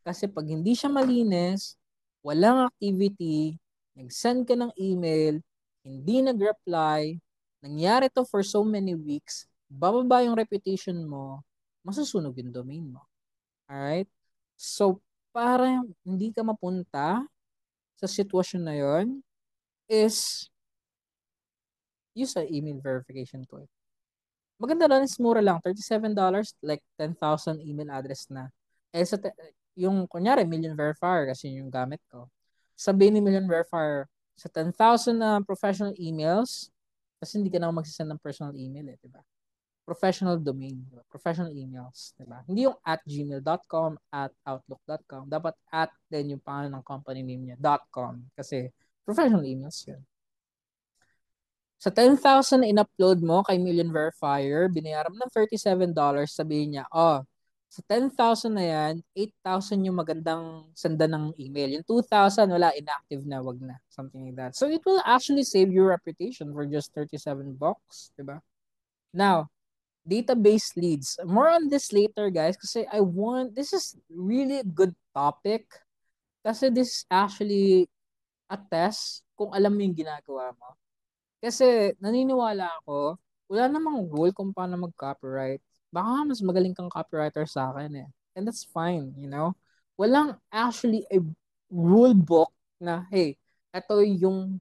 Kasi pag hindi siya malinis, walang activity, nag-send ka ng email, hindi nag-reply, nangyari to for so many weeks, bababa yung reputation mo, masusunog yung domain mo. Alright? So, para hindi ka mapunta sa sitwasyon na yon is use a email verification tool. Maganda lang, is mura lang. $37, like 10,000 email address na. Eh, sa te- yung, kunyari, million verifier kasi yung gamit ko. Sabihin ni million verifier, sa 10,000 na uh, professional emails, kasi hindi ka na magsisend ng personal email eh, di ba? professional domain, diba? professional emails, di ba? Hindi yung at gmail.com, at outlook.com. Dapat at then yung pangalan ng company name niya, .com. Kasi professional emails yun. Sa 10,000 in-upload mo kay Million Verifier, binayaran mo ng $37, sabihin niya, oh, sa 10,000 na yan, 8,000 yung magandang senda ng email. Yung 2,000, wala, inactive na, wag na. Something like that. So it will actually save your reputation for just 37 bucks, di ba? Now, database leads. More on this later, guys, kasi I want, this is really a good topic. Kasi this is actually a test kung alam mo yung ginagawa mo. Kasi naniniwala ako, wala namang rule kung paano mag-copyright. Baka mas magaling kang copywriter sa akin eh. And that's fine, you know? Walang actually a rule book na, hey, ito yung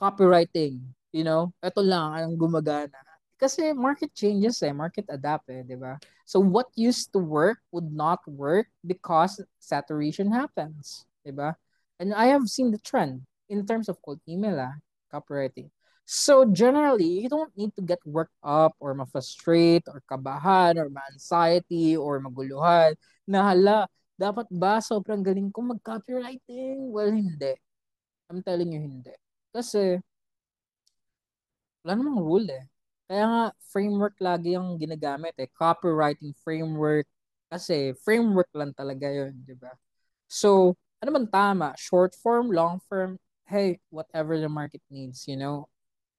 copywriting, you know? Ito lang ang gumagana Kasi market changes eh, market adapt eh, di ba? So what used to work would not work because saturation happens, di ba? And I have seen the trend in terms of cold email ah, copywriting. So generally, you don't need to get worked up or ma-frustrate or kabahan or ma-anxiety or maguluhan na hala, dapat ba sobrang galing ko mag-copywriting? Well, hindi. I'm telling you, hindi. Kasi, wala namang rule eh. Kaya nga, framework lagi yung ginagamit eh. Copywriting framework. Kasi framework lang talaga yun, di ba? So, ano man tama? Short form, long form, hey, whatever the market needs, you know?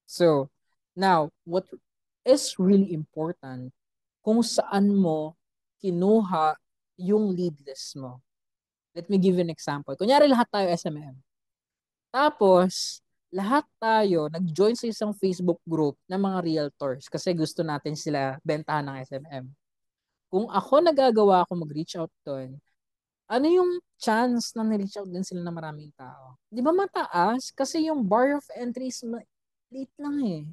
So, now, what is really important kung saan mo kinuha yung lead list mo. Let me give you an example. Kunyari lahat tayo SMM. Tapos, lahat tayo nag-join sa isang Facebook group ng mga realtors kasi gusto natin sila bentahan ng SMM. Kung ako nagagawa ako mag-reach out doon, ano yung chance na ni-reach out din sila ng maraming tao? Di ba mataas? Kasi yung bar of entry is maliit lang eh.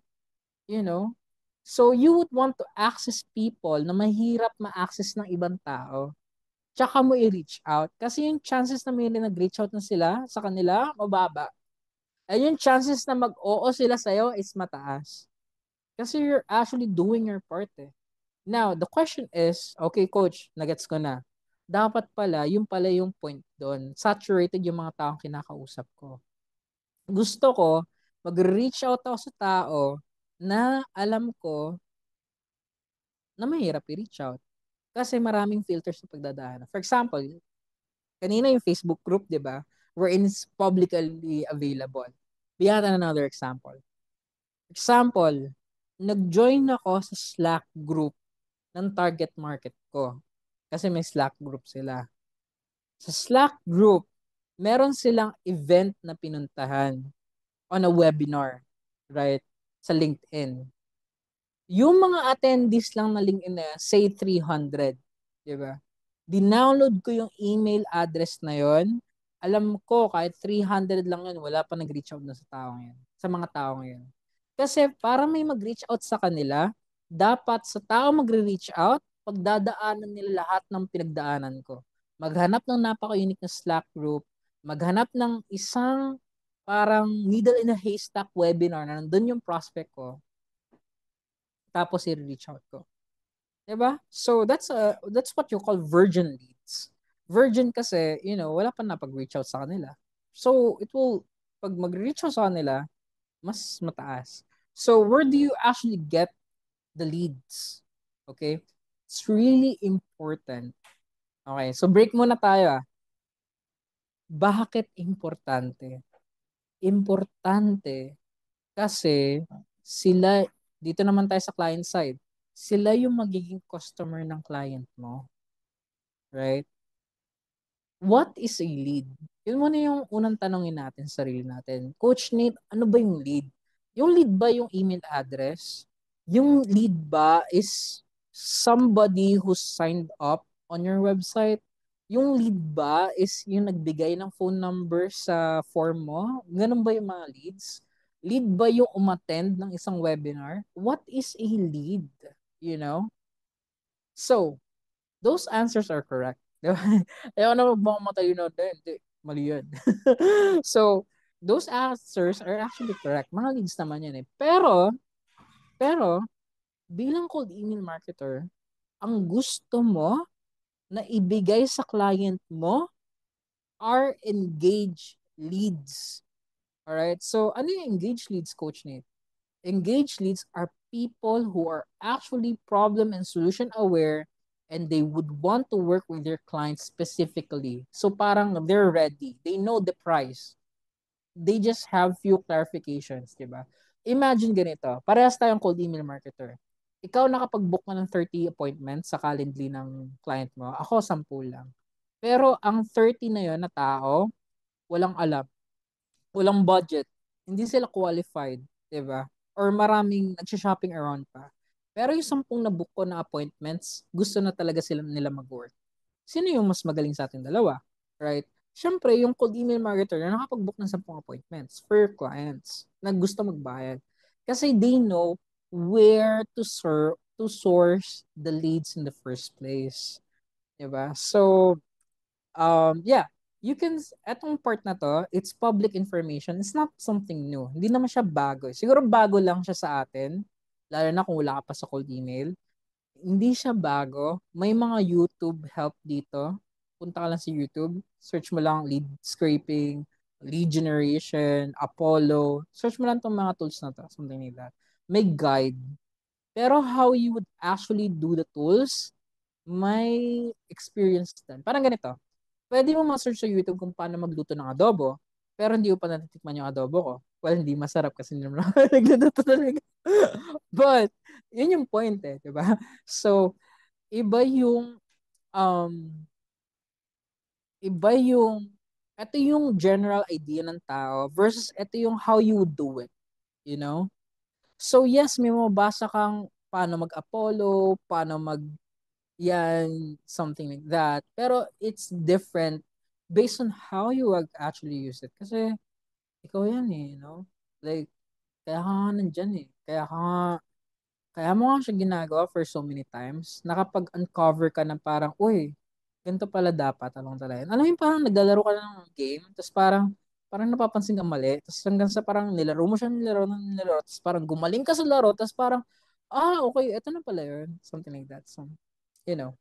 You know? So you would want to access people na mahirap ma-access ng ibang tao. Tsaka mo i-reach out. Kasi yung chances na may nag-reach out na sila sa kanila, mababa And yung chances na mag-oo sila sa'yo is mataas. Kasi you're actually doing your part eh. Now, the question is, okay coach, nagets ko na. Dapat pala, yung pala yung point doon. Saturated yung mga taong kinakausap ko. Gusto ko, mag-reach out ako sa tao na alam ko na mahirap i-reach out. Kasi maraming filters sa pagdadaanan. For example, kanina yung Facebook group, di ba? Wherein it's publicly available. Bigyan natin another example. Example, nag-join ako sa Slack group ng target market ko. Kasi may Slack group sila. Sa Slack group, meron silang event na pinuntahan on a webinar, right? Sa LinkedIn. Yung mga attendees lang na LinkedIn na say 300, di ba? Dinownload ko yung email address na yon alam ko kahit 300 lang yun, wala pa nag-reach out na sa tao ngayon, sa mga tao ngayon. Kasi para may mag-reach out sa kanila, dapat sa tao magre-reach out, pagdadaanan nila lahat ng pinagdaanan ko. Maghanap ng napaka-unique na Slack group, maghanap ng isang parang needle in a haystack webinar na nandun yung prospect ko, tapos i-reach out ko. Diba? So that's a, uh, that's what you call virgin lead. Virgin kasi, you know, wala pa na pag reach out sa kanila. So, it will, pag mag-reach out sa kanila, mas mataas. So, where do you actually get the leads? Okay? It's really important. Okay, so break muna tayo ah. Bakit importante? Importante kasi sila, dito naman tayo sa client side, sila yung magiging customer ng client mo. Right? what is a lead? Yun muna yung unang tanongin natin sa sarili natin. Coach Nate, ano ba yung lead? Yung lead ba yung email address? Yung lead ba is somebody who signed up on your website? Yung lead ba is yung nagbigay ng phone number sa form mo? Ganun ba yung mga leads? Lead ba yung umattend ng isang webinar? What is a lead? You know? So, those answers are correct. [LAUGHS] Diba? Ayaw na magmamatay yun. na hindi. Mali yan. [LAUGHS] so, those answers are actually correct. Mga leads naman yan eh. Pero, pero, bilang cold email marketer, ang gusto mo na ibigay sa client mo are engaged leads. Alright? So, ano yung engaged leads, Coach Nate? Engaged leads are people who are actually problem and solution aware and they would want to work with their clients specifically. So parang they're ready. They know the price. They just have few clarifications, di ba? Imagine ganito, parehas tayong cold email marketer. Ikaw nakapag-book ka ng 30 appointments sa Calendly ng client mo. Ako, 10 lang. Pero ang 30 na yon na tao, walang alam. Walang budget. Hindi sila qualified, di ba? Or maraming nagsha-shopping around pa. Pero yung sampung na book na appointments, gusto na talaga sila nila mag-work. Sino yung mas magaling sa ating dalawa? Right? Siyempre, yung cold email marketer na nakapag-book ng sampung appointments for clients na gusto magbayad. Kasi they know where to serve to source the leads in the first place. Diba? So, um, yeah, you can, etong part na to, it's public information. It's not something new. Hindi naman siya bago. Siguro bago lang siya sa atin lalo na kung wala ka pa sa cold email. Hindi siya bago. May mga YouTube help dito. Punta ka lang sa YouTube, search mo lang lead scraping, lead generation, Apollo. Search mo lang itong mga tools na to, something like that. May guide. Pero how you would actually do the tools, may experience din. Parang ganito. Pwede mo ma-search sa YouTube kung paano magluto ng adobo, pero hindi mo pa natitikman yung adobo ko well, hindi masarap kasi hindi naman talaga. [LAUGHS] But, yun yung point eh, di ba? So, iba yung, um, iba yung, ito yung general idea ng tao versus ito yung how you would do it. You know? So, yes, may mabasa kang paano mag-Apollo, paano mag, yan, something like that. Pero, it's different based on how you actually use it. Kasi, ikaw yan eh, no? Like, kaya ka nga nandyan eh. Kaya ka nga, kaya mo nga siya ginagawa for so many times. Nakapag-uncover ka ng parang, uy, ganito pala dapat, along talayan. line. Alam mo parang naglalaro ka lang ng game, tapos parang, parang napapansin ka mali, tapos hanggang sa parang nilaro mo siya, nilaro na nilaro, tapos parang gumaling ka sa laro, tapos parang, ah, okay, eto na pala yun. Something like that. So, you know,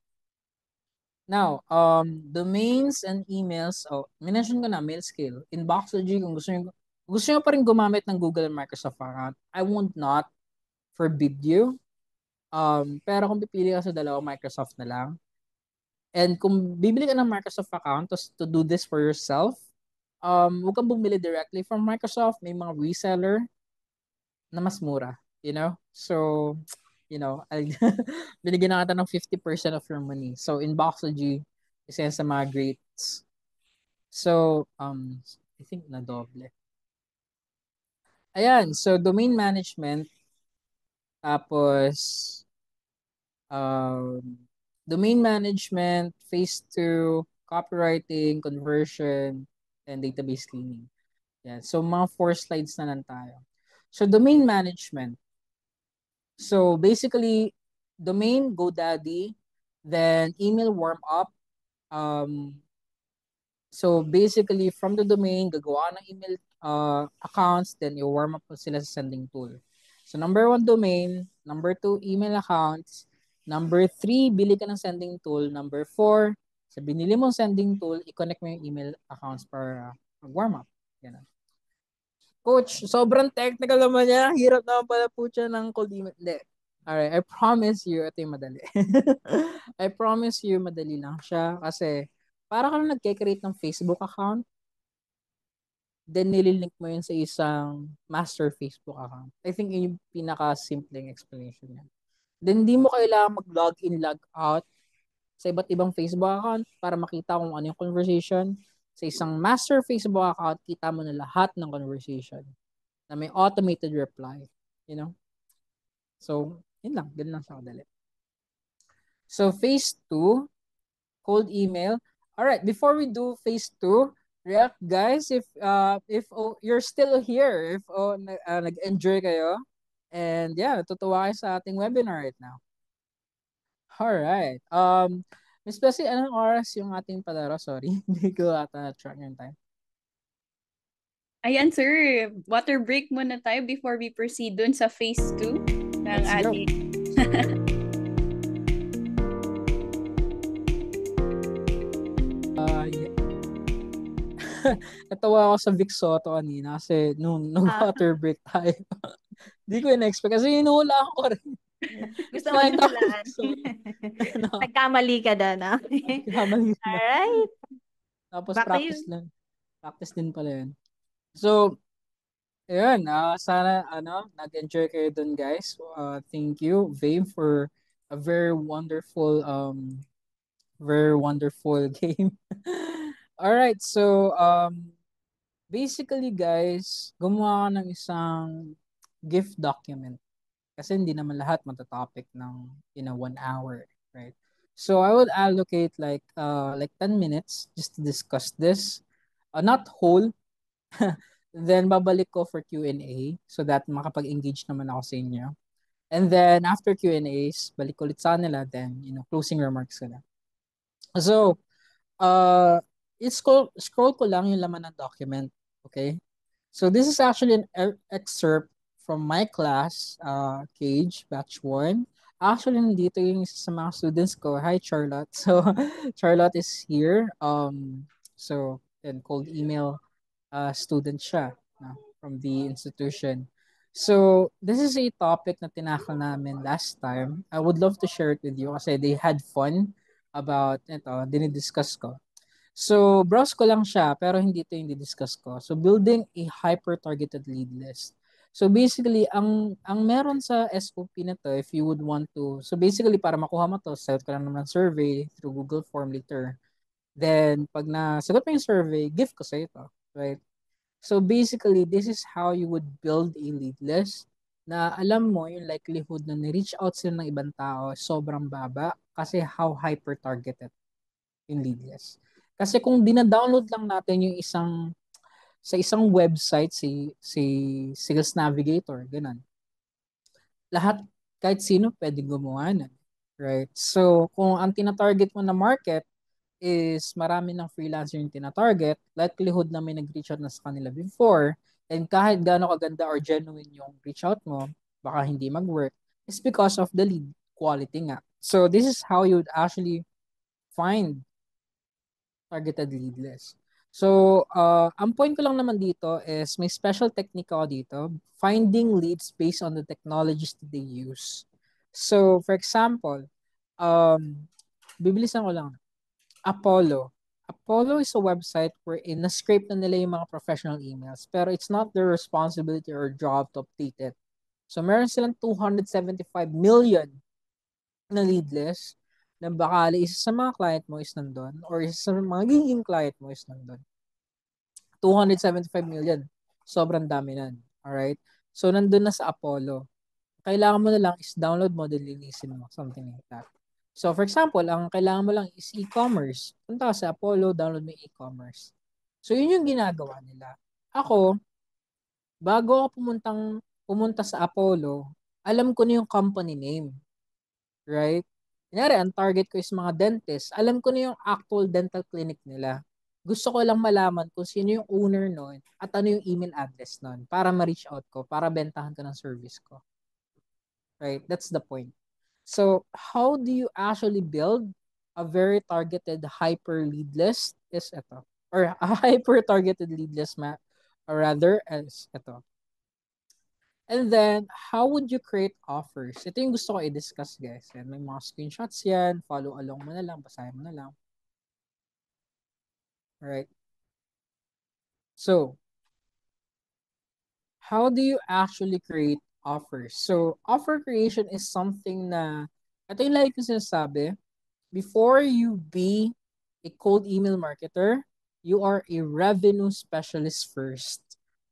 Now, um, domains and emails, oh, minention ko na, mail skill. Inboxology, kung gusto nyo, gusto nyo pa rin gumamit ng Google and Microsoft account, I won't not forbid you. Um, pero kung pipili ka sa dalawa, Microsoft na lang. And kung bibili ka ng Microsoft account to, to do this for yourself, um, huwag kang bumili directly from Microsoft. May mga reseller na mas mura, you know? So, you know, [LAUGHS] binigyan na kita ng 50% of your money. So, in Boxology, isa sa mga greats. So, um, I think na doble. Ayan, so domain management, tapos, um, domain management, phase 2, copywriting, conversion, and database cleaning. Yan. So, mga four slides na lang tayo. So, domain management. So basically, domain GoDaddy, then email warm up. Um, so basically, from the domain, gagawa ng email uh, accounts, then you warm up sila sa sending tool. So number one, domain. Number two, email accounts. Number three, bili ka ng sending tool. Number four, sa binili mong sending tool, i-connect mo yung email accounts para mag-warm up. Ganun. Coach, sobrang technical naman niya. Hirap naman pala po siya ng Koldiman. Hindi. Alright, I promise you, ito yung madali. [LAUGHS] I promise you, madali lang siya. Kasi, para ka lang nag-create ng Facebook account, then nililink mo yun sa isang master Facebook account. I think yun yung pinaka-simpleng explanation niya. Then, hindi mo kailangan mag-log in, log out sa iba't ibang Facebook account para makita kung ano yung conversation. Sa isang master Facebook account, kita mo na lahat ng conversation na may automated reply. You know? So, yun lang. Ganun lang sa kadali. So, phase 2, cold email. All right, before we do phase 2, react guys if uh if oh, you're still here if oh, uh, nag-enjoy kayo and yeah natutuwa kayo sa ating webinar right now all right um Especially, anong oras yung ating palaro? Sorry, [LAUGHS] hindi ko ata track yung time. Ayan, sir. Water break muna tayo before we proceed dun sa phase 2 ng Let's ating... Ah, [LAUGHS] Natawa ako sa Vic Soto kanina kasi nung, nung ah. water break tayo. [LAUGHS] Hindi ko in-expect kasi inuula ako rin. [LAUGHS] Gusto mo yung hulaan. Nagkamali ka na, no? Nagkamali ka. Alright. Tapos Back practice lang. Practice din pala yun. So, ayun. Uh, sana, ano, nag-enjoy kayo dun, guys. Uh, thank you, Vave, for a very wonderful, um, very wonderful [LAUGHS] game. Alright, so, um, basically, guys, gumawa ng isang gift document kasi hindi naman lahat matatopic ng in a one hour, right? So I would allocate like uh, like 10 minutes just to discuss this. Uh, not whole. [LAUGHS] then babalik ko for Q&A so that makapag-engage naman ako sa inyo. And then after Q&As, balik ulit sa nila then, you know, closing remarks ko na. So, uh, scroll, scroll ko lang yung laman ng document. Okay? So this is actually an er, excerpt from my class, uh, Cage, batch 1. Actually, nandito yung isa sa mga students ko. Hi, Charlotte. [LAUGHS] So, Charlotte is here. Um, so, then cold email uh, student siya uh, from the institution. So, this is a topic na tinakal namin last time. I would love to share it with you kasi they had fun about ito, dinidiscuss ko. So, browse ko lang siya pero hindi ito yung didiscuss ko. So, building a hyper-targeted lead list. So basically, ang ang meron sa SOP na to, if you would want to, so basically para makuha mo to, set ka lang naman survey through Google Form later. Then, pag nasagot mo yung survey, gift ko sa to, Right? So basically, this is how you would build a lead list na alam mo yung likelihood na ni-reach out sila ng ibang tao sobrang baba kasi how hyper-targeted yung lead list. Kasi kung dina-download lang natin yung isang sa isang website si si Sales Navigator, ganun. Lahat kahit sino pwedeng gumawa na. Right? So, kung ang tina-target mo na market is marami ng freelancer yung tina-target, likelihood na may nag-reach out na sa kanila before, and kahit gaano kaganda or genuine yung reach out mo, baka hindi mag-work, is because of the lead quality nga. So, this is how you would actually find targeted lead list. So, uh, ang point ko lang naman dito is may special technique ako dito, finding leads based on the technologies that they use. So, for example, um, bibilisan ko lang, Apollo. Apollo is a website wherein na-scrape na nila yung mga professional emails, pero it's not their responsibility or job to update it. So, meron silang 275 million na lead list na baka isa sa mga client mo is nandun or isa sa magiging client mo is nandun. 275 million. Sobrang dami nan. Alright? So, nandun na sa Apollo. Kailangan mo na lang is download mo, dililisin mo. Something like that. So, for example, ang kailangan mo lang is e-commerce. Punta ka sa Apollo, download mo e-commerce. So, yun yung ginagawa nila. Ako, bago ako pumuntang, pumunta sa Apollo, alam ko na yung company name. Right? Kanyari, ang target ko is mga dentist. Alam ko na yung actual dental clinic nila gusto ko lang malaman kung sino yung owner nun at ano yung email address nun para ma-reach out ko, para bentahan ko ng service ko. Right? That's the point. So, how do you actually build a very targeted hyper lead list is ito. Or a [LAUGHS] hyper targeted lead list ma or rather is ito. And then, how would you create offers? Ito yung gusto ko i-discuss, guys. Yan, may mga screenshots yan. Follow along mo na lang. Basahin mo na lang right? So, how do you actually create offers? So, offer creation is something na, ito yung like ko sinasabi, before you be a cold email marketer, you are a revenue specialist first.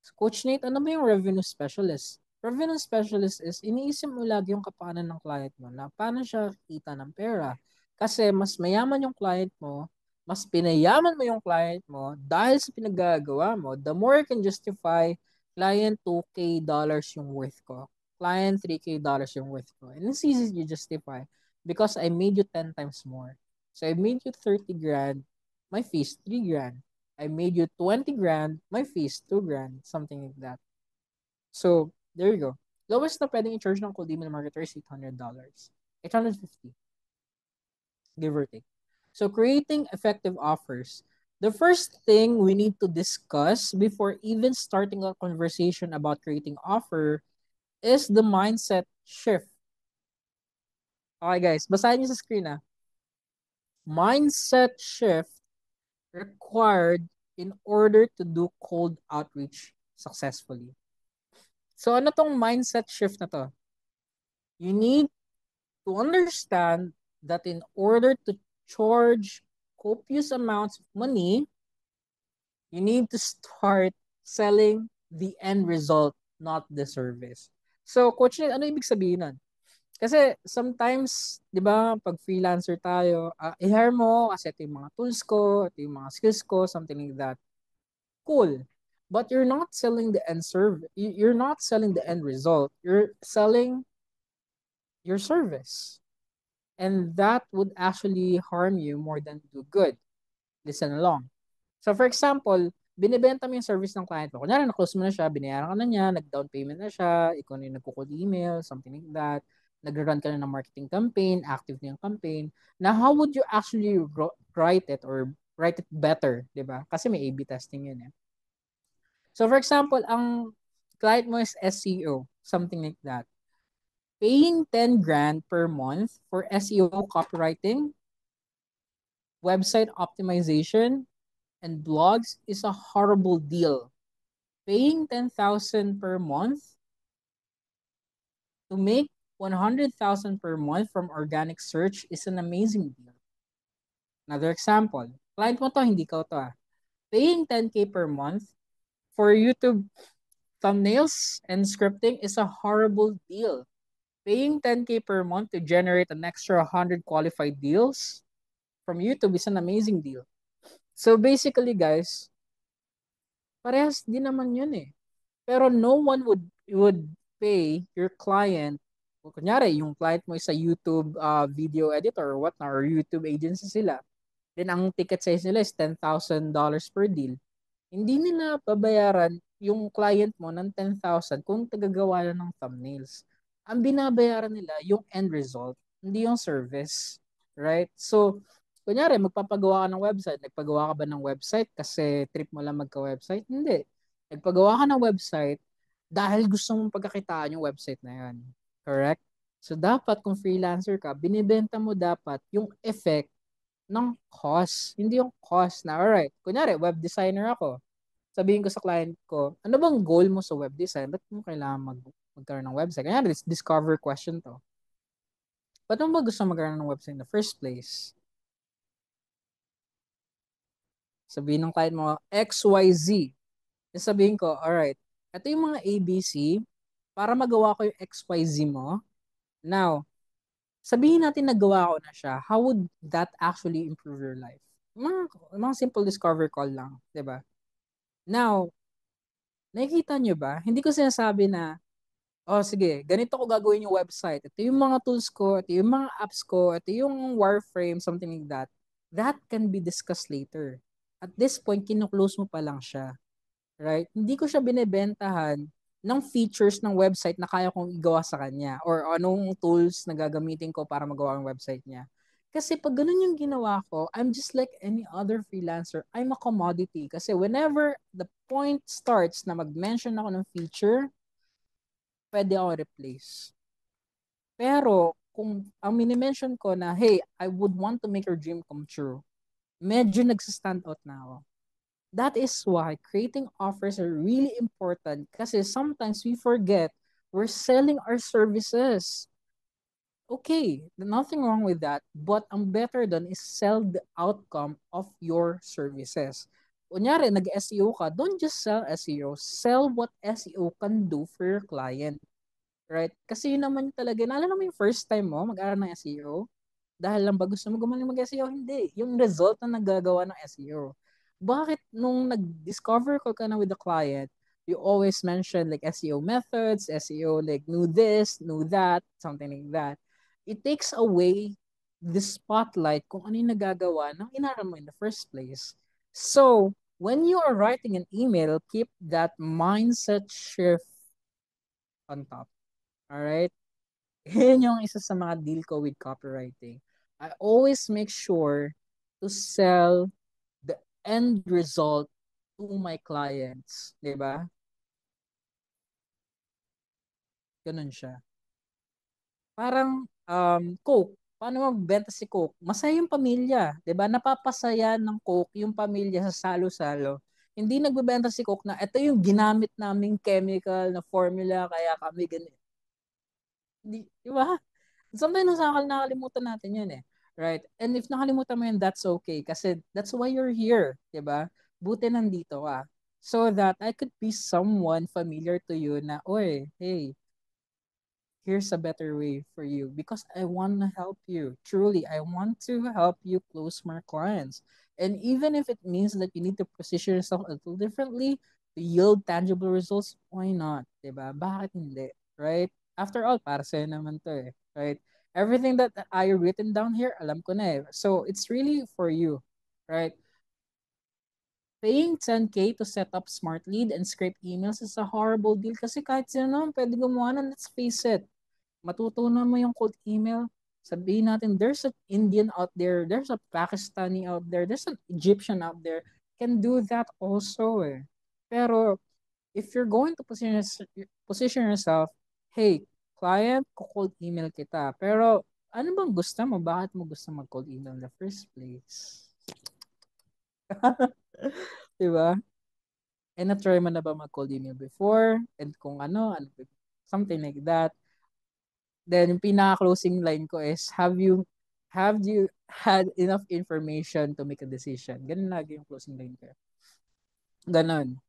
So, Coach Nate, ano ba yung revenue specialist? Revenue specialist is iniisip mo lagi yung kapanan ng client mo na paano siya kita ng pera. Kasi mas mayaman yung client mo, mas pinayaman mo yung client mo dahil sa pinagagawa mo, the more you can justify client 2K dollars yung worth ko. Client 3K dollars yung worth ko. And it's easy to justify because I made you 10 times more. So I made you 30 grand, my fees 3 grand. I made you 20 grand, my fees 2 grand, something like that. So, there you go. Lowest na pwedeng i-charge ng cold email marketer is $800. 850 Give or take. So creating effective offers. The first thing we need to discuss before even starting a conversation about creating offer is the mindset shift. Okay guys, basahin niyo sa screen ah. Mindset shift required in order to do cold outreach successfully. So ano tong mindset shift na to? You need to understand that in order to charge copious amounts of money, you need to start selling the end result, not the service. So, Coach ano ibig sabihin nun? Kasi sometimes, di ba, pag freelancer tayo, uh, i-hire mo kasi ito yung mga tools ko, ito yung mga skills ko, something like that. Cool. But you're not selling the end serve. You're not selling the end result. You're selling your service. And that would actually harm you more than do good. Listen along. So for example, binibenta mo yung service ng client mo. Kunyari, na-close mo na siya, binayaran ka na niya, nag-down payment na siya, ikaw na yung nagkukod email, something like that. Nag-run ka na ng marketing campaign, active na yung campaign. Now, how would you actually write it or write it better, di ba? Kasi may A-B testing yun eh. So for example, ang client mo is SEO, something like that. paying 10 grand per month for SEO copywriting, website optimization, and blogs is a horrible deal. Paying 10,000 per month to make 100,000 per month from organic search is an amazing deal. Another example, client mo to, hindi ka to ah. Paying 10K per month for YouTube thumbnails and scripting is a horrible deal. Paying 10K per month to generate an extra 100 qualified deals from YouTube is an amazing deal. So basically, guys, parehas din naman yun eh. Pero no one would would pay your client o kunyari, yung client mo is a YouTube uh, video editor or what na, or YouTube agency sila. Then ang ticket size nila is $10,000 per deal. Hindi nila babayaran yung client mo ng $10,000 kung tagagawa na ng thumbnails ang binabayaran nila yung end result, hindi yung service. Right? So, kunyari, magpapagawa ka ng website. Nagpagawa ka ba ng website kasi trip mo lang magka-website? Hindi. Nagpagawa ka ng website dahil gusto mong pagkakitaan yung website na yan. Correct? So, dapat kung freelancer ka, binibenta mo dapat yung effect ng cost. Hindi yung cost na, alright, kunyari, web designer ako. Sabihin ko sa client ko, ano bang goal mo sa web design? Ba't mo kailangan mag magkaroon ng website. Kaya this discover question to. Ba't mo ba gusto magkaroon ng website in the first place? Sabihin ng client mo, XYZ. E sabihin ko, alright, ito yung mga ABC para magawa ko yung XYZ mo. Now, sabihin natin nagawa ko na siya. How would that actually improve your life? Mga, mga simple discover call lang, di ba? Now, nakikita nyo ba? Hindi ko sinasabi na oh sige, ganito ko gagawin yung website. Ito yung mga tools ko, ito yung mga apps ko, ito yung wireframe, something like that. That can be discussed later. At this point, kinuklose mo pa lang siya. Right? Hindi ko siya binebentahan ng features ng website na kaya kong igawa sa kanya or anong tools na gagamitin ko para magawa ang website niya. Kasi pag ganun yung ginawa ko, I'm just like any other freelancer. I'm a commodity. Kasi whenever the point starts na mag-mention ako ng feature, pwede ako replace. Pero kung ang mini-mention ko na, hey, I would want to make your dream come true, medyo nagsistand out na ako. That is why creating offers are really important kasi sometimes we forget we're selling our services. Okay, nothing wrong with that. But ang better than is sell the outcome of your services. kunyari, nag-SEO ka, don't just sell SEO. Sell what SEO can do for your client. Right? Kasi yun naman talaga, naalala mo yung first time mo, mag-aral ng SEO, dahil lang ba gusto mo gumaling mag-SEO? Hindi. Yung result na nagagawa ng SEO. Bakit nung nag-discover ko ka na with the client, you always mention like SEO methods, SEO like know this, know that, something like that. It takes away the spotlight kung ano yung nagagawa ng inaral mo in the first place. So when you are writing an email, keep that mindset shift on top. All right? [LAUGHS] Yan yung isa sa mga deal ko with copywriting. I always make sure to sell the end result to my clients. Di ba? Diba? Ganun siya. Parang um, Coke paano magbenta si Coke? Masaya yung pamilya, 'di ba? Napapasaya ng Coke yung pamilya sa salo-salo. Hindi nagbebenta si Coke na ito yung ginamit naming chemical na formula kaya kami ganito. Di, di ba? Sometimes nasakal nakalimutan natin 'yun eh. Right? And if nakalimutan mo yun, that's okay kasi that's why you're here, 'di ba? Buti nandito ka. So that I could be someone familiar to you na, oy, hey, here's a better way for you because I want to help you. Truly, I want to help you close more clients. And even if it means that you need to position yourself a little differently to yield tangible results, why not? Diba? Bakit hindi? Right? After all, para sa'yo naman to eh. Right? Everything that I written down here, alam ko na eh. So, it's really for you. Right? Paying 10K to set up smart lead and scrape emails is a horrible deal kasi kahit sino naman pwede gumawa nun, let's face it. matutunan mo yung cold email, sabihin natin, there's an Indian out there, there's a Pakistani out there, there's an Egyptian out there, can do that also eh. Pero, if you're going to position, position yourself, hey, client, cold email kita. Pero, ano bang gusto mo? Bakit mo gusto mag-cold email in the first place? [LAUGHS] diba? And na-try mo na ba mag-cold email before? And kung ano, ano, something like that. Then yung pinaka-closing line ko is, have you have you had enough information to make a decision? Ganun lagi yung closing line ko. Ganun.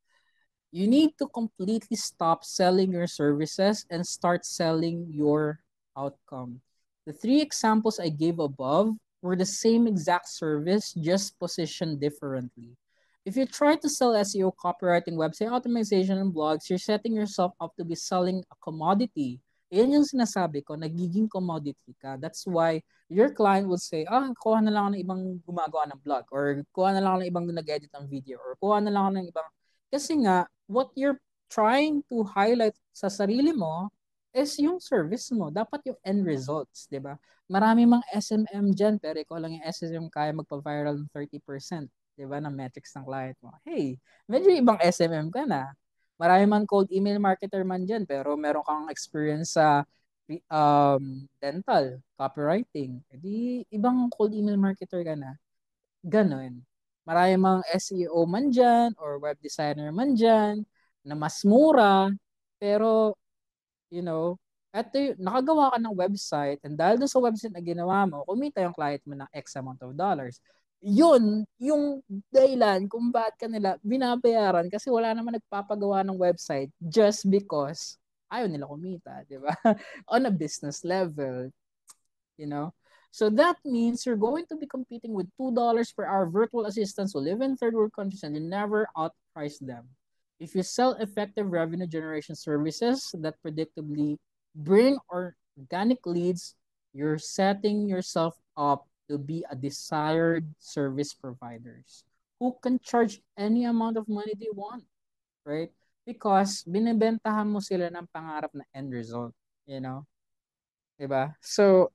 You need to completely stop selling your services and start selling your outcome. The three examples I gave above were the same exact service, just positioned differently. If you try to sell SEO, copywriting, website optimization, and blogs, you're setting yourself up to be selling a commodity Yan yung sinasabi ko, nagiging commodity ka. That's why your client will say, ah, kuha na lang ako ng ibang gumagawa ng blog or kuha na lang ako ng ibang nag-edit ng video or kuha na lang ako ng ibang... Kasi nga, what you're trying to highlight sa sarili mo is yung service mo. Dapat yung end results, di ba? Marami mang SMM dyan, pero ikaw lang yung SMM kaya magpa-viral ng 30%, di ba, ng metrics ng client mo. Hey, medyo ibang SMM ka na marami man cold email marketer man dyan, pero meron kang experience sa um, dental, copywriting, edi ibang cold email marketer ka na. Ganon. Marami mang SEO man dyan or web designer man dyan na mas mura, pero, you know, eto nakagawa ka ng website and dahil dun sa website na ginawa mo, kumita yung client mo ng X amount of dollars yun, yung dahilan kung bakit kanila binabayaran kasi wala naman nagpapagawa ng website just because ayaw nila kumita, di ba? [LAUGHS] On a business level, you know? So that means you're going to be competing with $2 per hour virtual assistants who live in third world countries and you never outprice them. If you sell effective revenue generation services that predictably bring organic leads, you're setting yourself up to be a desired service providers who can charge any amount of money they want, right? Because binibentahan mo sila ng pangarap na end result, you know? Diba? So,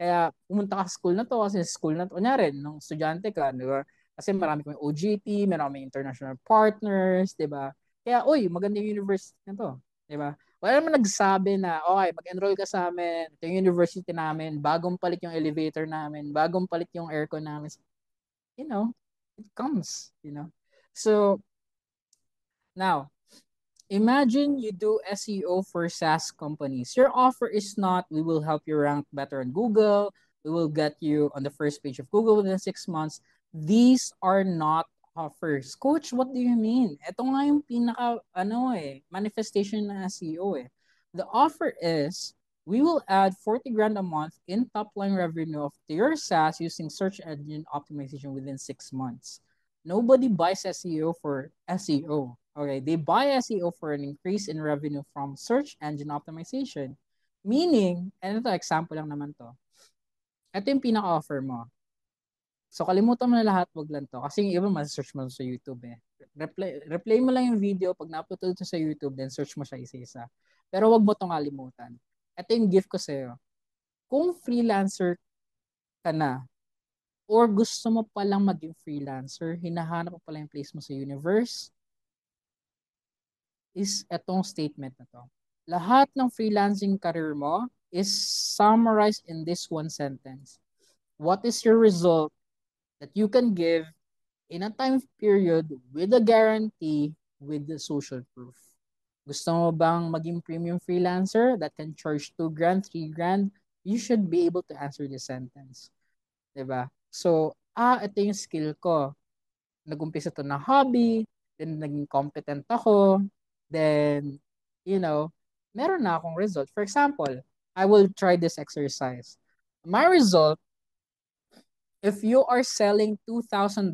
kaya pumunta ka sa school na to kasi school na to, kunyari, nung estudyante ka, diba? Kasi marami kami OGT, marami international partners, diba? Kaya, uy, maganda yung university na to, diba? wala naman nagsabi na, okay, mag-enroll ka sa amin, ito yung university namin, bagong palit yung elevator namin, bagong palit yung aircon namin. You know, it comes, you know. So, now, imagine you do SEO for SaaS companies. Your offer is not, we will help you rank better on Google, we will get you on the first page of Google within six months. These are not offers. Uh, Coach, what do you mean? Ito nga yung pinaka, ano eh, manifestation na CEO eh. The offer is, we will add 40 grand a month in top-line revenue to your SaaS using search engine optimization within six months. Nobody buys SEO for SEO. Okay, they buy SEO for an increase in revenue from search engine optimization. Meaning, and ito example lang naman to, ito yung pinaka-offer mo. So kalimutan mo na lahat, wag lang to. Kasi yung iba, ma-search mo sa YouTube eh. Replay, replay mo lang yung video. Pag na-upload to sa YouTube, then search mo siya isa-isa. Pero wag mo itong kalimutan. Ito yung gift ko sa'yo. Kung freelancer ka na, or gusto mo palang maging freelancer, hinahanap mo pala yung place mo sa universe, is etong statement na to. Lahat ng freelancing career mo is summarized in this one sentence. What is your result that you can give in a time period with a guarantee with the social proof. Gusto mo bang maging premium freelancer that can charge 2 grand, 3 grand? You should be able to answer the sentence. ba? Diba? So, ah, ito yung skill ko. Nagumpisa to na hobby, then naging competent ako, then, you know, meron na akong result. For example, I will try this exercise. My result if you are selling $2,000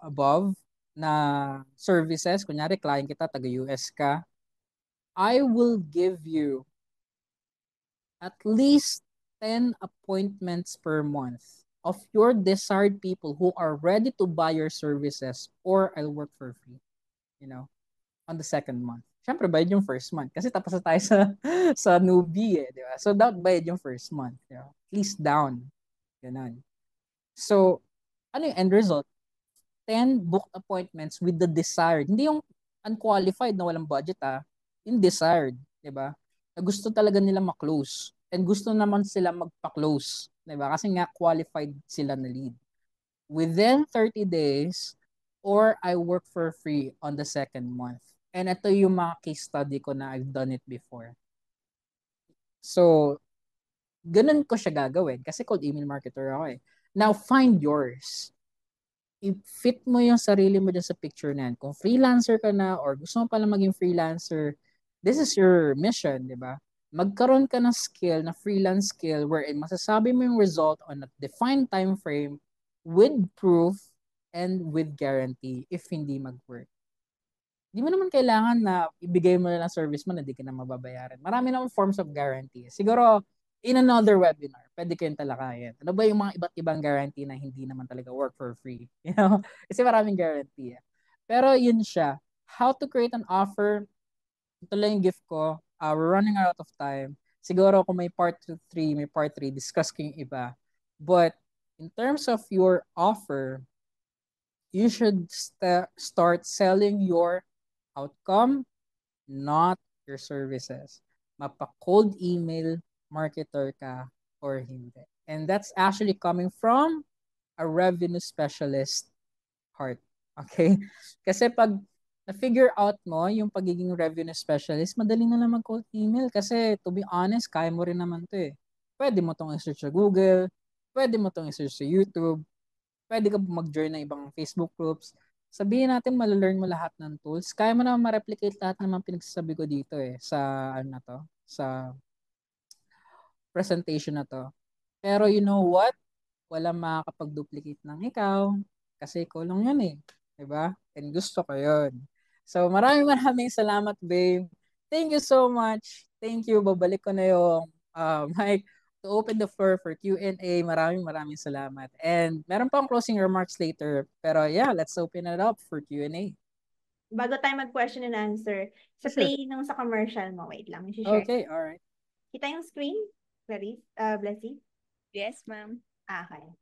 above na services, kunyari client kita, taga-US ka, I will give you at least 10 appointments per month of your desired people who are ready to buy your services or I'll work for free. You know, on the second month. Siyempre, bayad yung first month. Kasi tapos na tayo sa, [LAUGHS] sa newbie eh, di ba? So, dapat bayad yung first month. You know? At least down. Ganun. So, ano yung end result? 10 booked appointments with the desired. Hindi yung unqualified na walang budget ah. Yung desired, di ba? Na gusto talaga nila maklose. And gusto naman sila magpa-close. Di ba? Kasi nga qualified sila na lead. Within 30 days, or I work for free on the second month. And ito yung mga case study ko na I've done it before. So, ganun ko siya gagawin kasi cold email marketer ako eh. Now, find yours. I-fit mo yung sarili mo dyan sa picture na yan. Kung freelancer ka na or gusto mo pala maging freelancer, this is your mission, di ba? Magkaroon ka ng skill, na freelance skill, wherein masasabi mo yung result on a defined time frame with proof and with guarantee if hindi mag-work. Hindi mo naman kailangan na ibigay mo na lang service mo na di ka na mababayaran. Marami naman forms of guarantee. Siguro, in another webinar, pwede ko yung talakayan. Ano ba yung mga iba't ibang guarantee na hindi naman talaga work for free? [LAUGHS] You know? Kasi maraming guarantee. Eh. Pero yun siya. How to create an offer. Ito lang yung gift ko. Uh, we're running out of time. Siguro kung may part 3, may part 3, discuss ko yung iba. But in terms of your offer, you should st- start selling your outcome, not your services. Mapa-cold email marketer ka or hindi. And that's actually coming from a revenue specialist heart. Okay? [LAUGHS] Kasi pag na-figure out mo yung pagiging revenue specialist, madali na lang mag-cold email kasi to be honest, kaya mo rin naman to eh. Pwede mo tong i-search sa Google, pwede mo tong i-search sa YouTube, pwede ka mag-join ng ibang Facebook groups. Sabihin natin, malalearn mo lahat ng tools. Kaya mo naman ma-replicate lahat ng mga pinagsasabi ko dito eh sa ano na to, sa presentation na to. Pero you know what? Wala makakapag-duplicate ng ikaw kasi ikaw lang yun eh. Diba? And gusto ko yun. So maraming maraming salamat babe. Thank you so much. Thank you. Babalik ko na yung uh, [LAUGHS] mic to open the floor for Q&A. Maraming maraming salamat. And meron pang closing remarks later. Pero yeah, let's open it up for Q&A. Bago tayo mag-question and answer, sa sure. play nung sa commercial mo, wait lang, share. Okay, alright. Kita yung screen? Clarice? Uh, Blessy? Yes, ma'am. Ah, okay.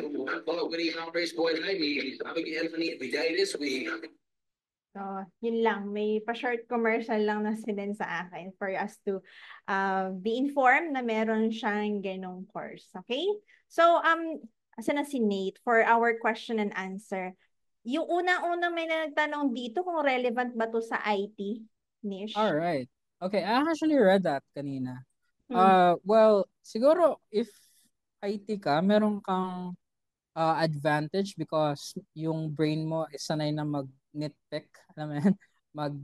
be well, good Race Boys. I mean, Abigail Anthony every this week. So, yun lang. May pa-short commercial lang na sinend sa akin for us to uh, be informed na meron siyang ganong course. Okay? So, um, asa na si Nate for our question and answer? Yung una-una may nagtanong dito kung relevant ba to sa IT, Nish? All right. Okay, I actually read that kanina. Hmm. Uh, well, siguro if IT ka, meron kang uh, advantage because yung brain mo is sanay na mag nitpick, alam mo yan, [LAUGHS] mag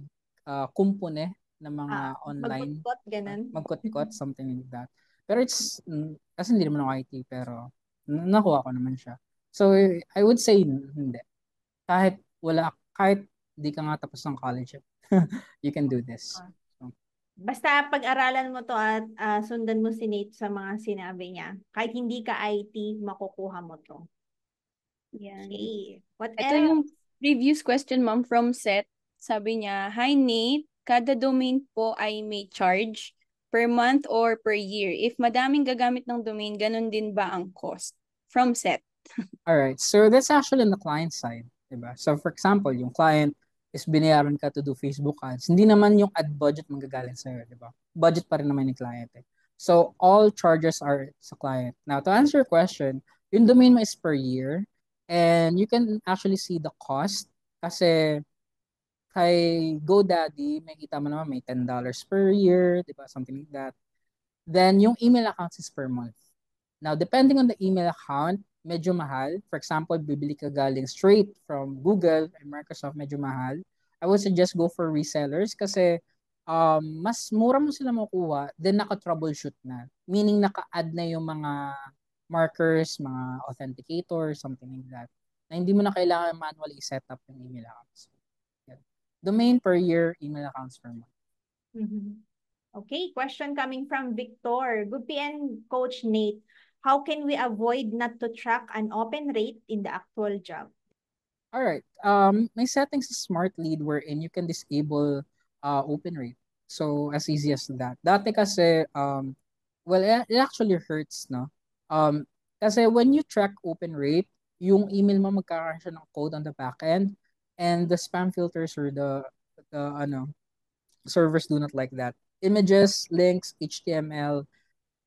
uh, kumpune ng mga ah, online. Magkutkot, ganun. Uh, magkutkot, [LAUGHS] something like that. Pero it's, mm, kasi hindi naman ako IT, pero nakuha ko naman siya. So, I would say, hindi. Kahit wala, kahit di ka nga tapos ng college, [LAUGHS] you can do this. Ah. Basta pag-aralan mo to at uh, sundan mo si Nate sa mga sinabi niya. Kahit hindi ka IT, makukuha mo to. Yeah. Okay. What Ito else? yung previous question, ma'am, from Seth. Sabi niya, Hi Nate, kada domain po ay may charge per month or per year. If madaming gagamit ng domain, ganun din ba ang cost? From Seth. [LAUGHS] right. so that's actually on the client side. Diba? So for example, yung client is binayaran ka to do Facebook ads. Hindi naman yung ad budget manggagaling sa'yo, di ba? Budget pa rin naman ni client eh. So all charges are sa client. Now, to answer your question, yung domain mo is per year. And you can actually see the cost kasi kay GoDaddy, may kita mo naman may $10 per year, di ba? Something like that. Then, yung email account is per month. Now, depending on the email account, medyo mahal. For example, bibili ka galing straight from Google and Microsoft, medyo mahal. I would suggest go for resellers kasi um, mas mura mo sila makuha then naka-troubleshoot na. Meaning, naka-add na yung mga markers, mga authenticator, something like that, na hindi mo na kailangan manually set up yung email accounts. Yan. Domain per year, email accounts per month. Mm-hmm. Okay, question coming from Victor. Good PN Coach Nate, how can we avoid not to track an open rate in the actual job? All right. Um, may settings is smart lead wherein you can disable uh, open rate. So, as easy as that. Dati kasi, um, well, it actually hurts, no? Um, kasi when you track open rate, yung email mo magkakaroon siya ng code on the backend and the spam filters or the the ano servers do not like that. Images, links, HTML,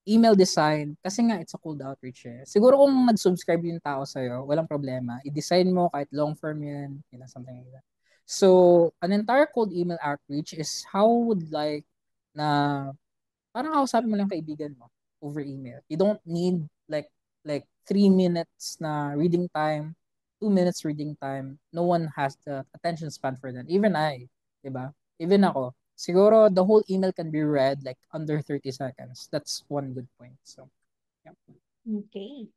email design kasi nga it's a cold outreach eh. Siguro kung nag-subscribe yung tao sa iyo, walang problema. I-design mo kahit long form 'yan, you know, something like that. So, an entire cold email outreach is how would like na parang kausapin mo lang kaibigan mo over email. You don't need like like three minutes na reading time, two minutes reading time, no one has the attention span for that. Even I, diba? Even ako. Siguro the whole email can be read like under 30 seconds. That's one good point. So, yeah. Okay.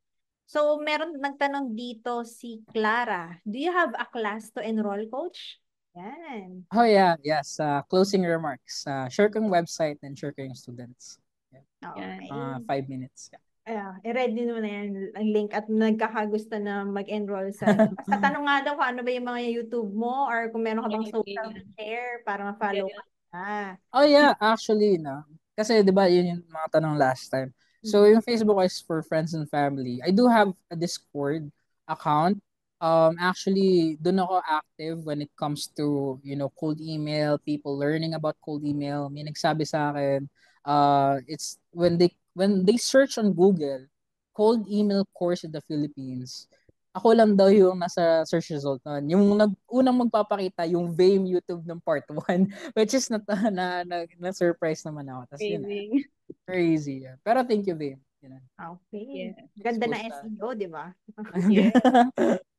So, meron nagtanong dito si Clara. Do you have a class to enroll, coach? Yan. Oh, yeah. Yes. Uh, closing remarks. Uh, share kong website and share kong students. Yeah. Okay. Uh, five minutes. Yeah uh, i-ready mo na yan ang link at nagkakagusta na mag-enroll sa... sa [LAUGHS] tanong nga daw kung ano ba yung mga YouTube mo or kung meron ka bang social share para ma-follow ka. Ah. Oh yeah, actually na. No? Kasi 'di ba yun yung mga tanong last time. So mm-hmm. yung Facebook is for friends and family. I do have a Discord account. Um actually doon ako active when it comes to, you know, cold email, people learning about cold email. May nagsabi sa akin, uh it's when they when they search on Google, cold email course in the Philippines, ako lang daw yung nasa search result nun. Yung nag, unang magpapakita, yung Vame YouTube ng part 1, [LAUGHS] which is na, na, na, na surprise naman ako. Tas, Amazing. Yun, crazy. Yeah. Pero thank you, Vame. Yun. Okay. Yeah. Ganda na SEO, di ba? [LAUGHS] yeah.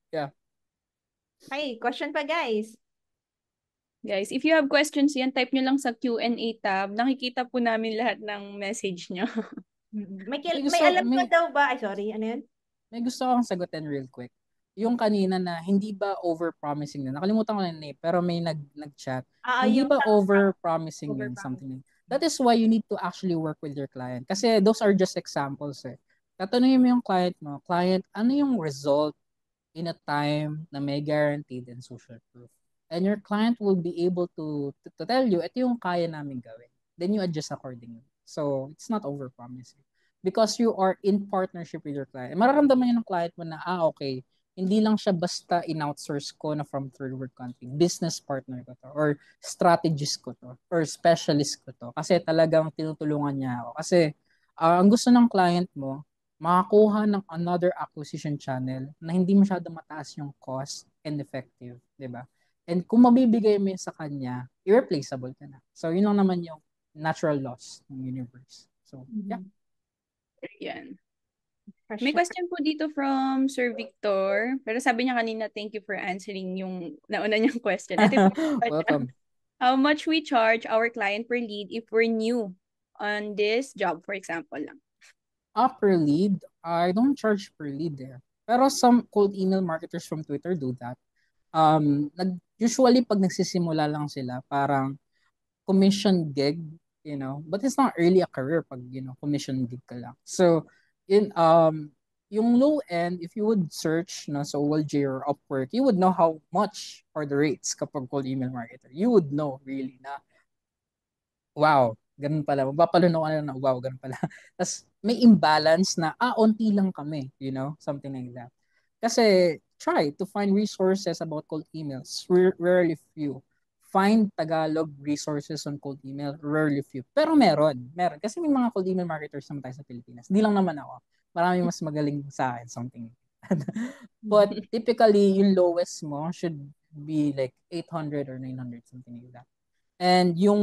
[LAUGHS] yeah. Hey, question pa guys. Guys, if you have questions yan, type nyo lang sa Q&A tab. Nakikita po namin lahat ng message nyo. may, may, gusto, may alam may, daw ba? Ay, sorry, ano yun? May gusto akong sagutin real quick. Yung kanina na, hindi ba over-promising na? Nakalimutan ko na yun eh, pero may nag, nag-chat. Ah, ah hindi ba over-promising, over-promising yun? Something like That is why you need to actually work with your client. Kasi those are just examples eh. Tatanungin mo yung client mo, client, ano yung result in a time na may guaranteed and social proof? And your client will be able to, to, to tell you, ito yung kaya namin gawin. Then you adjust accordingly. So, it's not overpromising. Because you are in partnership with your client. Mararamdaman yun ng client mo na, ah, okay, hindi lang siya basta in-outsource ko na from third world country. Business partner ko to or strategist ko to or specialist ko to. Kasi talagang tinutulungan niya ako. Kasi uh, ang gusto ng client mo, makakuha ng another acquisition channel na hindi masyado mataas yung cost and effective. ba? Diba? And kung mabibigay mo yun sa kanya, irreplaceable ka na. So, yun lang naman yung natural laws ng universe. So, mm-hmm. yeah. Yan. Pressure. May question po dito from Sir Victor. Pero sabi niya kanina, thank you for answering yung nauna niyang question. [LAUGHS] Ito, Welcome. How much we charge our client per lead if we're new on this job, for example lang? Ah, per lead? I don't charge per lead there. Pero some cold email marketers from Twitter do that um, nag, usually pag nagsisimula lang sila, parang commission gig, you know, but it's not really a career pag, you know, commission gig ka lang. So, in, um, yung low end, if you would search na no, so J or Upwork, you would know how much are the rates kapag cold email marketer. You would know really na, wow, ganun pala. Mapapalunok ka na, na wow, ganun pala. [LAUGHS] Tapos may imbalance na, ah, onti lang kami, you know, something like that. Kasi try to find resources about cold emails. R- rarely few. Find Tagalog resources on cold email. Rarely few. Pero meron. Meron. Kasi may mga cold email marketers naman tayo sa Pilipinas. Hindi lang naman ako. Marami mas magaling sa akin. Something. [LAUGHS] But mm-hmm. typically, yung lowest mo should be like 800 or 900, something like that. And yung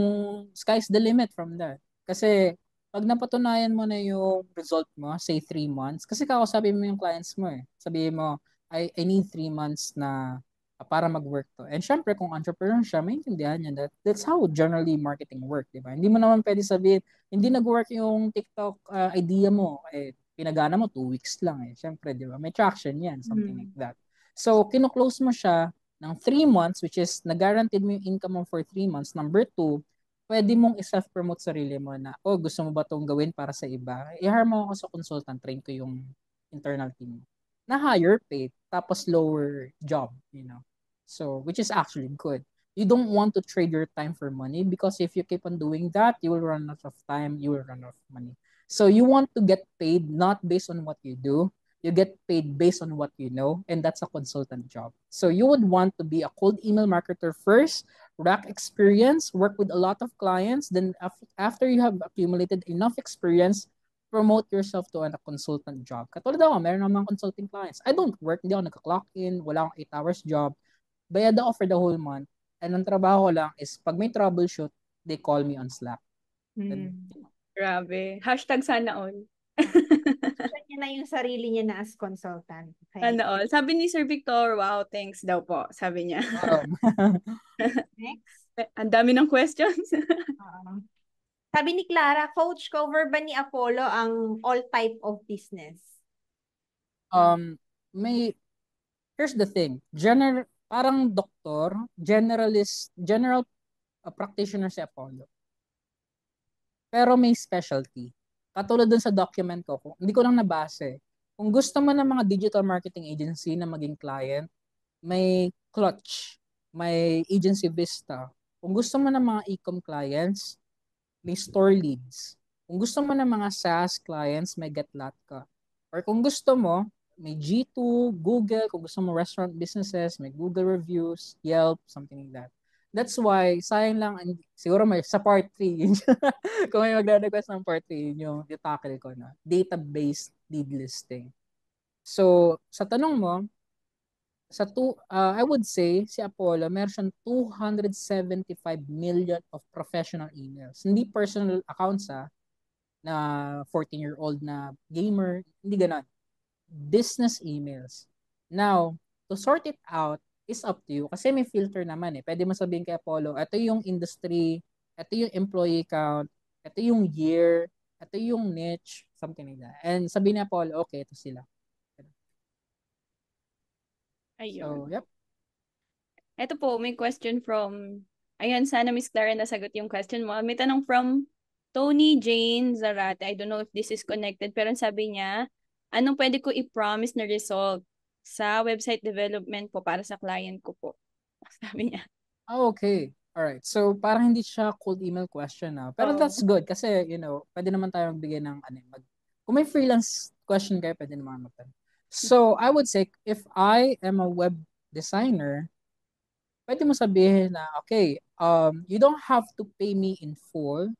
sky's the limit from there. Kasi pag napatunayan mo na yung result mo, say 3 months, kasi kakausapin mo yung clients mo eh. Sabihin mo, I, I need three months na para mag-work to. And syempre, kung entrepreneur siya, maintindihan niya that that's how generally marketing work, di ba? Hindi mo naman pwede sabihin, hindi nag-work yung TikTok uh, idea mo, eh, pinagana mo two weeks lang eh. Syempre, di ba? May traction yan, something mm-hmm. like that. So, kinuklose mo siya ng three months, which is na-guaranteed mo yung income mo for three months. Number two, pwede mong i-self-promote sarili mo na, oh, gusto mo ba itong gawin para sa iba? I-hire mo ako sa consultant, train ko yung internal team mo. na higher paid tapos lower job, you know. So, which is actually good. You don't want to trade your time for money because if you keep on doing that, you will run out of time, you will run out of money. So, you want to get paid not based on what you do, you get paid based on what you know, and that's a consultant job. So, you would want to be a cold email marketer first, rack experience, work with a lot of clients. Then, after you have accumulated enough experience, promote yourself to a consultant job. Katulad ako, meron naman consulting clients. I don't work, hindi ako nagka-clock in, wala akong 8 hours job. Bayad ako for the whole month. And ang trabaho lang is pag may troubleshoot, they call me on Slack. Hmm. Grabe. Hashtag sana all. niya na yung sarili niya na as consultant. Okay. Sana all. Sabi ni Sir Victor, wow, thanks daw po. Sabi niya. Wow. [LAUGHS] Next. Ang dami ng questions. Uh-huh. Sabi ni Clara, coach, cover ba ni Apollo ang all type of business? Um, may here's the thing. General parang doktor, generalist, general uh, practitioner si Apollo. Pero may specialty. Katulad dun sa document ko, kung, hindi ko lang nabase. Kung gusto mo ng mga digital marketing agency na maging client, may Clutch, may Agency Vista. Kung gusto mo ng mga e-com clients, may store leads. Kung gusto mo ng mga SaaS clients, may GetLot ka. Or kung gusto mo, may G2, Google, kung gusto mo restaurant businesses, may Google reviews, Yelp, something like that. That's why, sayang lang, and siguro may, sa part 3, [LAUGHS] kung may magre-request ng part 3, yun yung ditackle ko na, database lead listing. So, sa tanong mo, sa two, uh, I would say si Apollo meron 275 million of professional emails. Hindi personal accounts ha, ah, na 14-year-old na gamer, hindi ganun. Business emails. Now, to sort it out is up to you kasi may filter naman eh. Pwede mo sabihin kay Apollo, ito yung industry, ito yung employee count, ito yung year, ito yung niche, something like that. And sabi ni Apollo, okay, ito sila. Ayun. So, yep. Ito po, may question from... Ayun, sana Miss Clara nasagot yung question mo. May tanong from Tony Jane Zarate. I don't know if this is connected, pero sabi niya, anong pwede ko i-promise na result sa website development po para sa client ko po? [LAUGHS] Sabi niya. Oh, okay. All right. so parang hindi siya cold email question na. Ah. Pero oh. that's good kasi, you know, pwede naman tayo magbigay ng, ano, mag, kung may freelance question kayo, pwede naman magtanong. So, I would say, if I am a web designer, pwede mo sabihin na, okay, um, you don't have to pay me in full.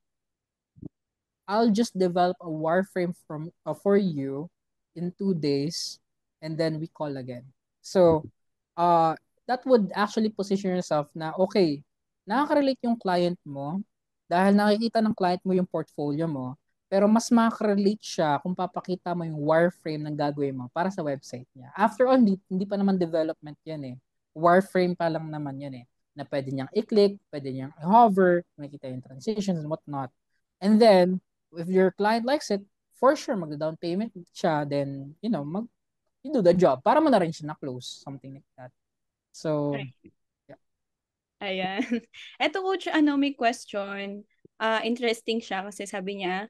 I'll just develop a wireframe from uh, for you in two days, and then we call again. So, uh, that would actually position yourself na, okay, nakaka-relate yung client mo dahil nakikita ng client mo yung portfolio mo pero mas makaka-relate siya kung papakita mo yung wireframe ng gagawin mo para sa website niya. After all, hindi, hindi pa naman development yan eh. Wireframe pa lang naman yan eh. Na pwede niyang i-click, pwede niyang i-hover, makikita yung transitions and whatnot. And then, if your client likes it, for sure, magda-down payment siya, then, you know, mag, you do the job. Para mo na rin siya na-close, something like that. So, yeah. Ayan. [LAUGHS] Eto, coach, ano, may question. Uh, interesting siya kasi sabi niya,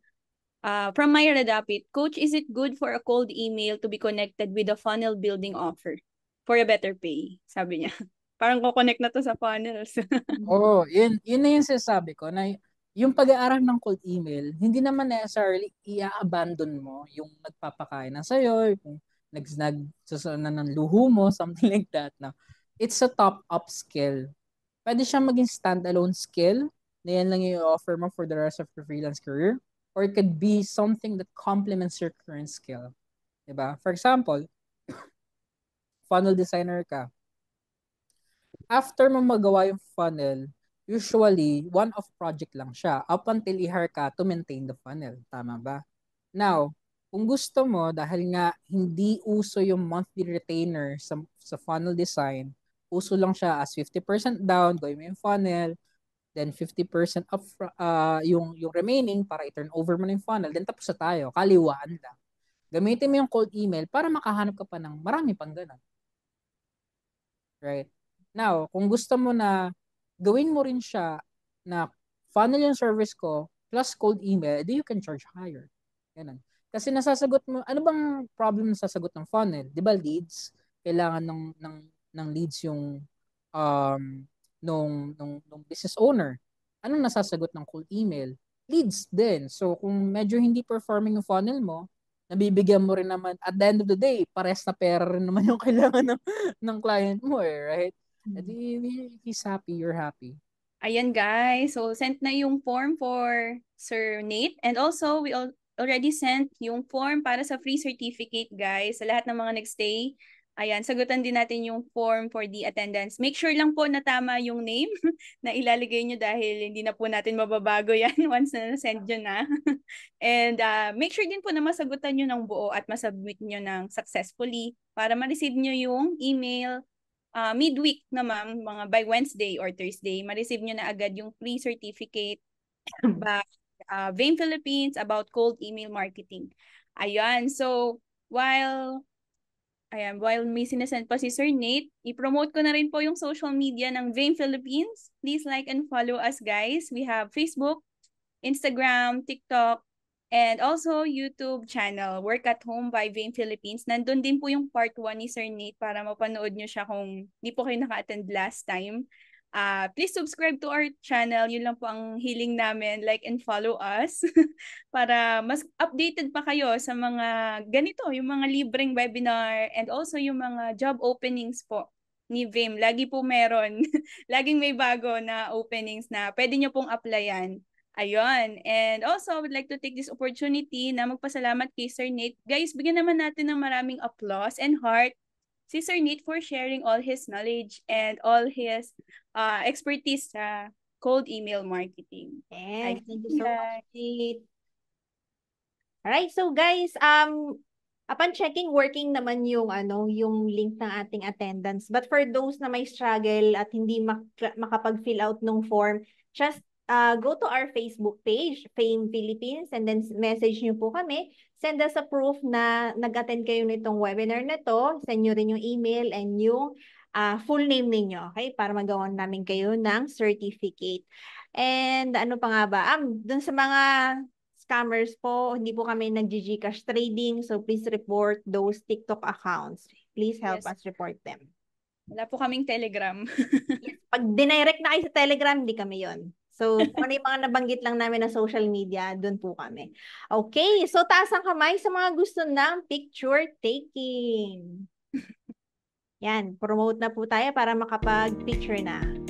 Uh, from Myra Dapit, Coach, is it good for a cold email to be connected with a funnel building offer for a better pay? Sabi niya. [LAUGHS] Parang kukonect na to sa funnels. [LAUGHS] Oo, oh, yun, yun na yung sinasabi ko. Na yung pag-aaral ng cold email, hindi naman necessarily i-abandon mo yung nagpapakain na sa'yo, yung nag, nag na ng luho mo, [LAUGHS] something like that. No? It's a top-up skill. Pwede siya maging standalone skill na yan lang yung offer mo for the rest of your freelance career or it could be something that complements your current skill. Diba? For example, [COUGHS] funnel designer ka. After mo magawa yung funnel, usually, one-off project lang siya up until i-hire ka to maintain the funnel. Tama ba? Now, kung gusto mo, dahil nga hindi uso yung monthly retainer sa, sa funnel design, uso lang siya as 50% down, gawin mo yung funnel, then 50% of uh, yung yung remaining para i-turn over mo na yung funnel then tapos na tayo kaliwaan lang gamitin mo yung cold email para makahanap ka pa ng marami pang ganun right now kung gusto mo na gawin mo rin siya na funnel yung service ko plus cold email then you can charge higher ganun kasi nasasagot mo ano bang problem nasasagot ng funnel 'di ba leads kailangan ng ng ng leads yung um nung, nung, nung business owner. Anong nasasagot ng cold email? Leads din. So kung medyo hindi performing yung funnel mo, nabibigyan mo rin naman, at the end of the day, pares na pera rin naman [LAUGHS] yung kailangan ng, ng client mo eh, right? And hmm. if he's happy, you're happy. Ayan guys, so sent na yung form for Sir Nate and also we already sent yung form para sa free certificate guys sa lahat ng mga nagstay Ayan, sagutan din natin yung form for the attendance. Make sure lang po na tama yung name [LAUGHS] na ilalagay nyo dahil hindi na po natin mababago [LAUGHS] yan once na na-send nyo na. And uh, make sure din po na masagutan nyo ng buo at masubmit nyo ng successfully para ma-receive nyo yung email uh, midweek na ma'am, mga by Wednesday or Thursday. Ma-receive nyo na agad yung free certificate [COUGHS] by uh, ah, Vane Philippines about cold email marketing. Ayan, so while Ayan, while may sinesend pa si Sir Nate, i-promote ko na rin po yung social media ng Vain Philippines. Please like and follow us guys. We have Facebook, Instagram, TikTok, and also YouTube channel, Work at Home by Vain Philippines. Nandun din po yung part 1 ni Sir Nate para mapanood nyo siya kung di po kayo naka-attend last time. Uh, please subscribe to our channel. Yun lang po ang hiling namin. Like and follow us [LAUGHS] para mas updated pa kayo sa mga ganito, yung mga libreng webinar and also yung mga job openings po ni Vim. Lagi po meron. [LAUGHS] Laging may bago na openings na pwede nyo pong applyan. Ayun. And also, I would like to take this opportunity na magpasalamat kay Sir Nate. Guys, bigyan naman natin ng maraming applause and heart si Sir Nate for sharing all his knowledge and all his uh, expertise sa cold email marketing. Yes, thank you so much, Nate. right, so guys, um, upon checking, working naman yung, ano, yung link ng ating attendance. But for those na may struggle at hindi mak- makapag-fill out ng form, just uh, go to our Facebook page, Fame Philippines, and then message nyo po kami. Send us a proof na nag-attend kayo nitong webinar na to. Send nyo rin yung email and yung uh, full name ninyo, okay? Para magawa namin kayo ng certificate. And ano pa nga ba? Um, dun sa mga scammers po, hindi po kami nag-Gcash trading. So please report those TikTok accounts. Please help yes. us report them. Wala po kaming Telegram. [LAUGHS] pag dinirect na kayo sa Telegram, hindi kami yon So, ano yung mga nabanggit lang namin na social media, doon po kami. Okay, so taas ang kamay sa mga gusto ng picture taking. [LAUGHS] Yan, promote na po tayo para makapag-picture na.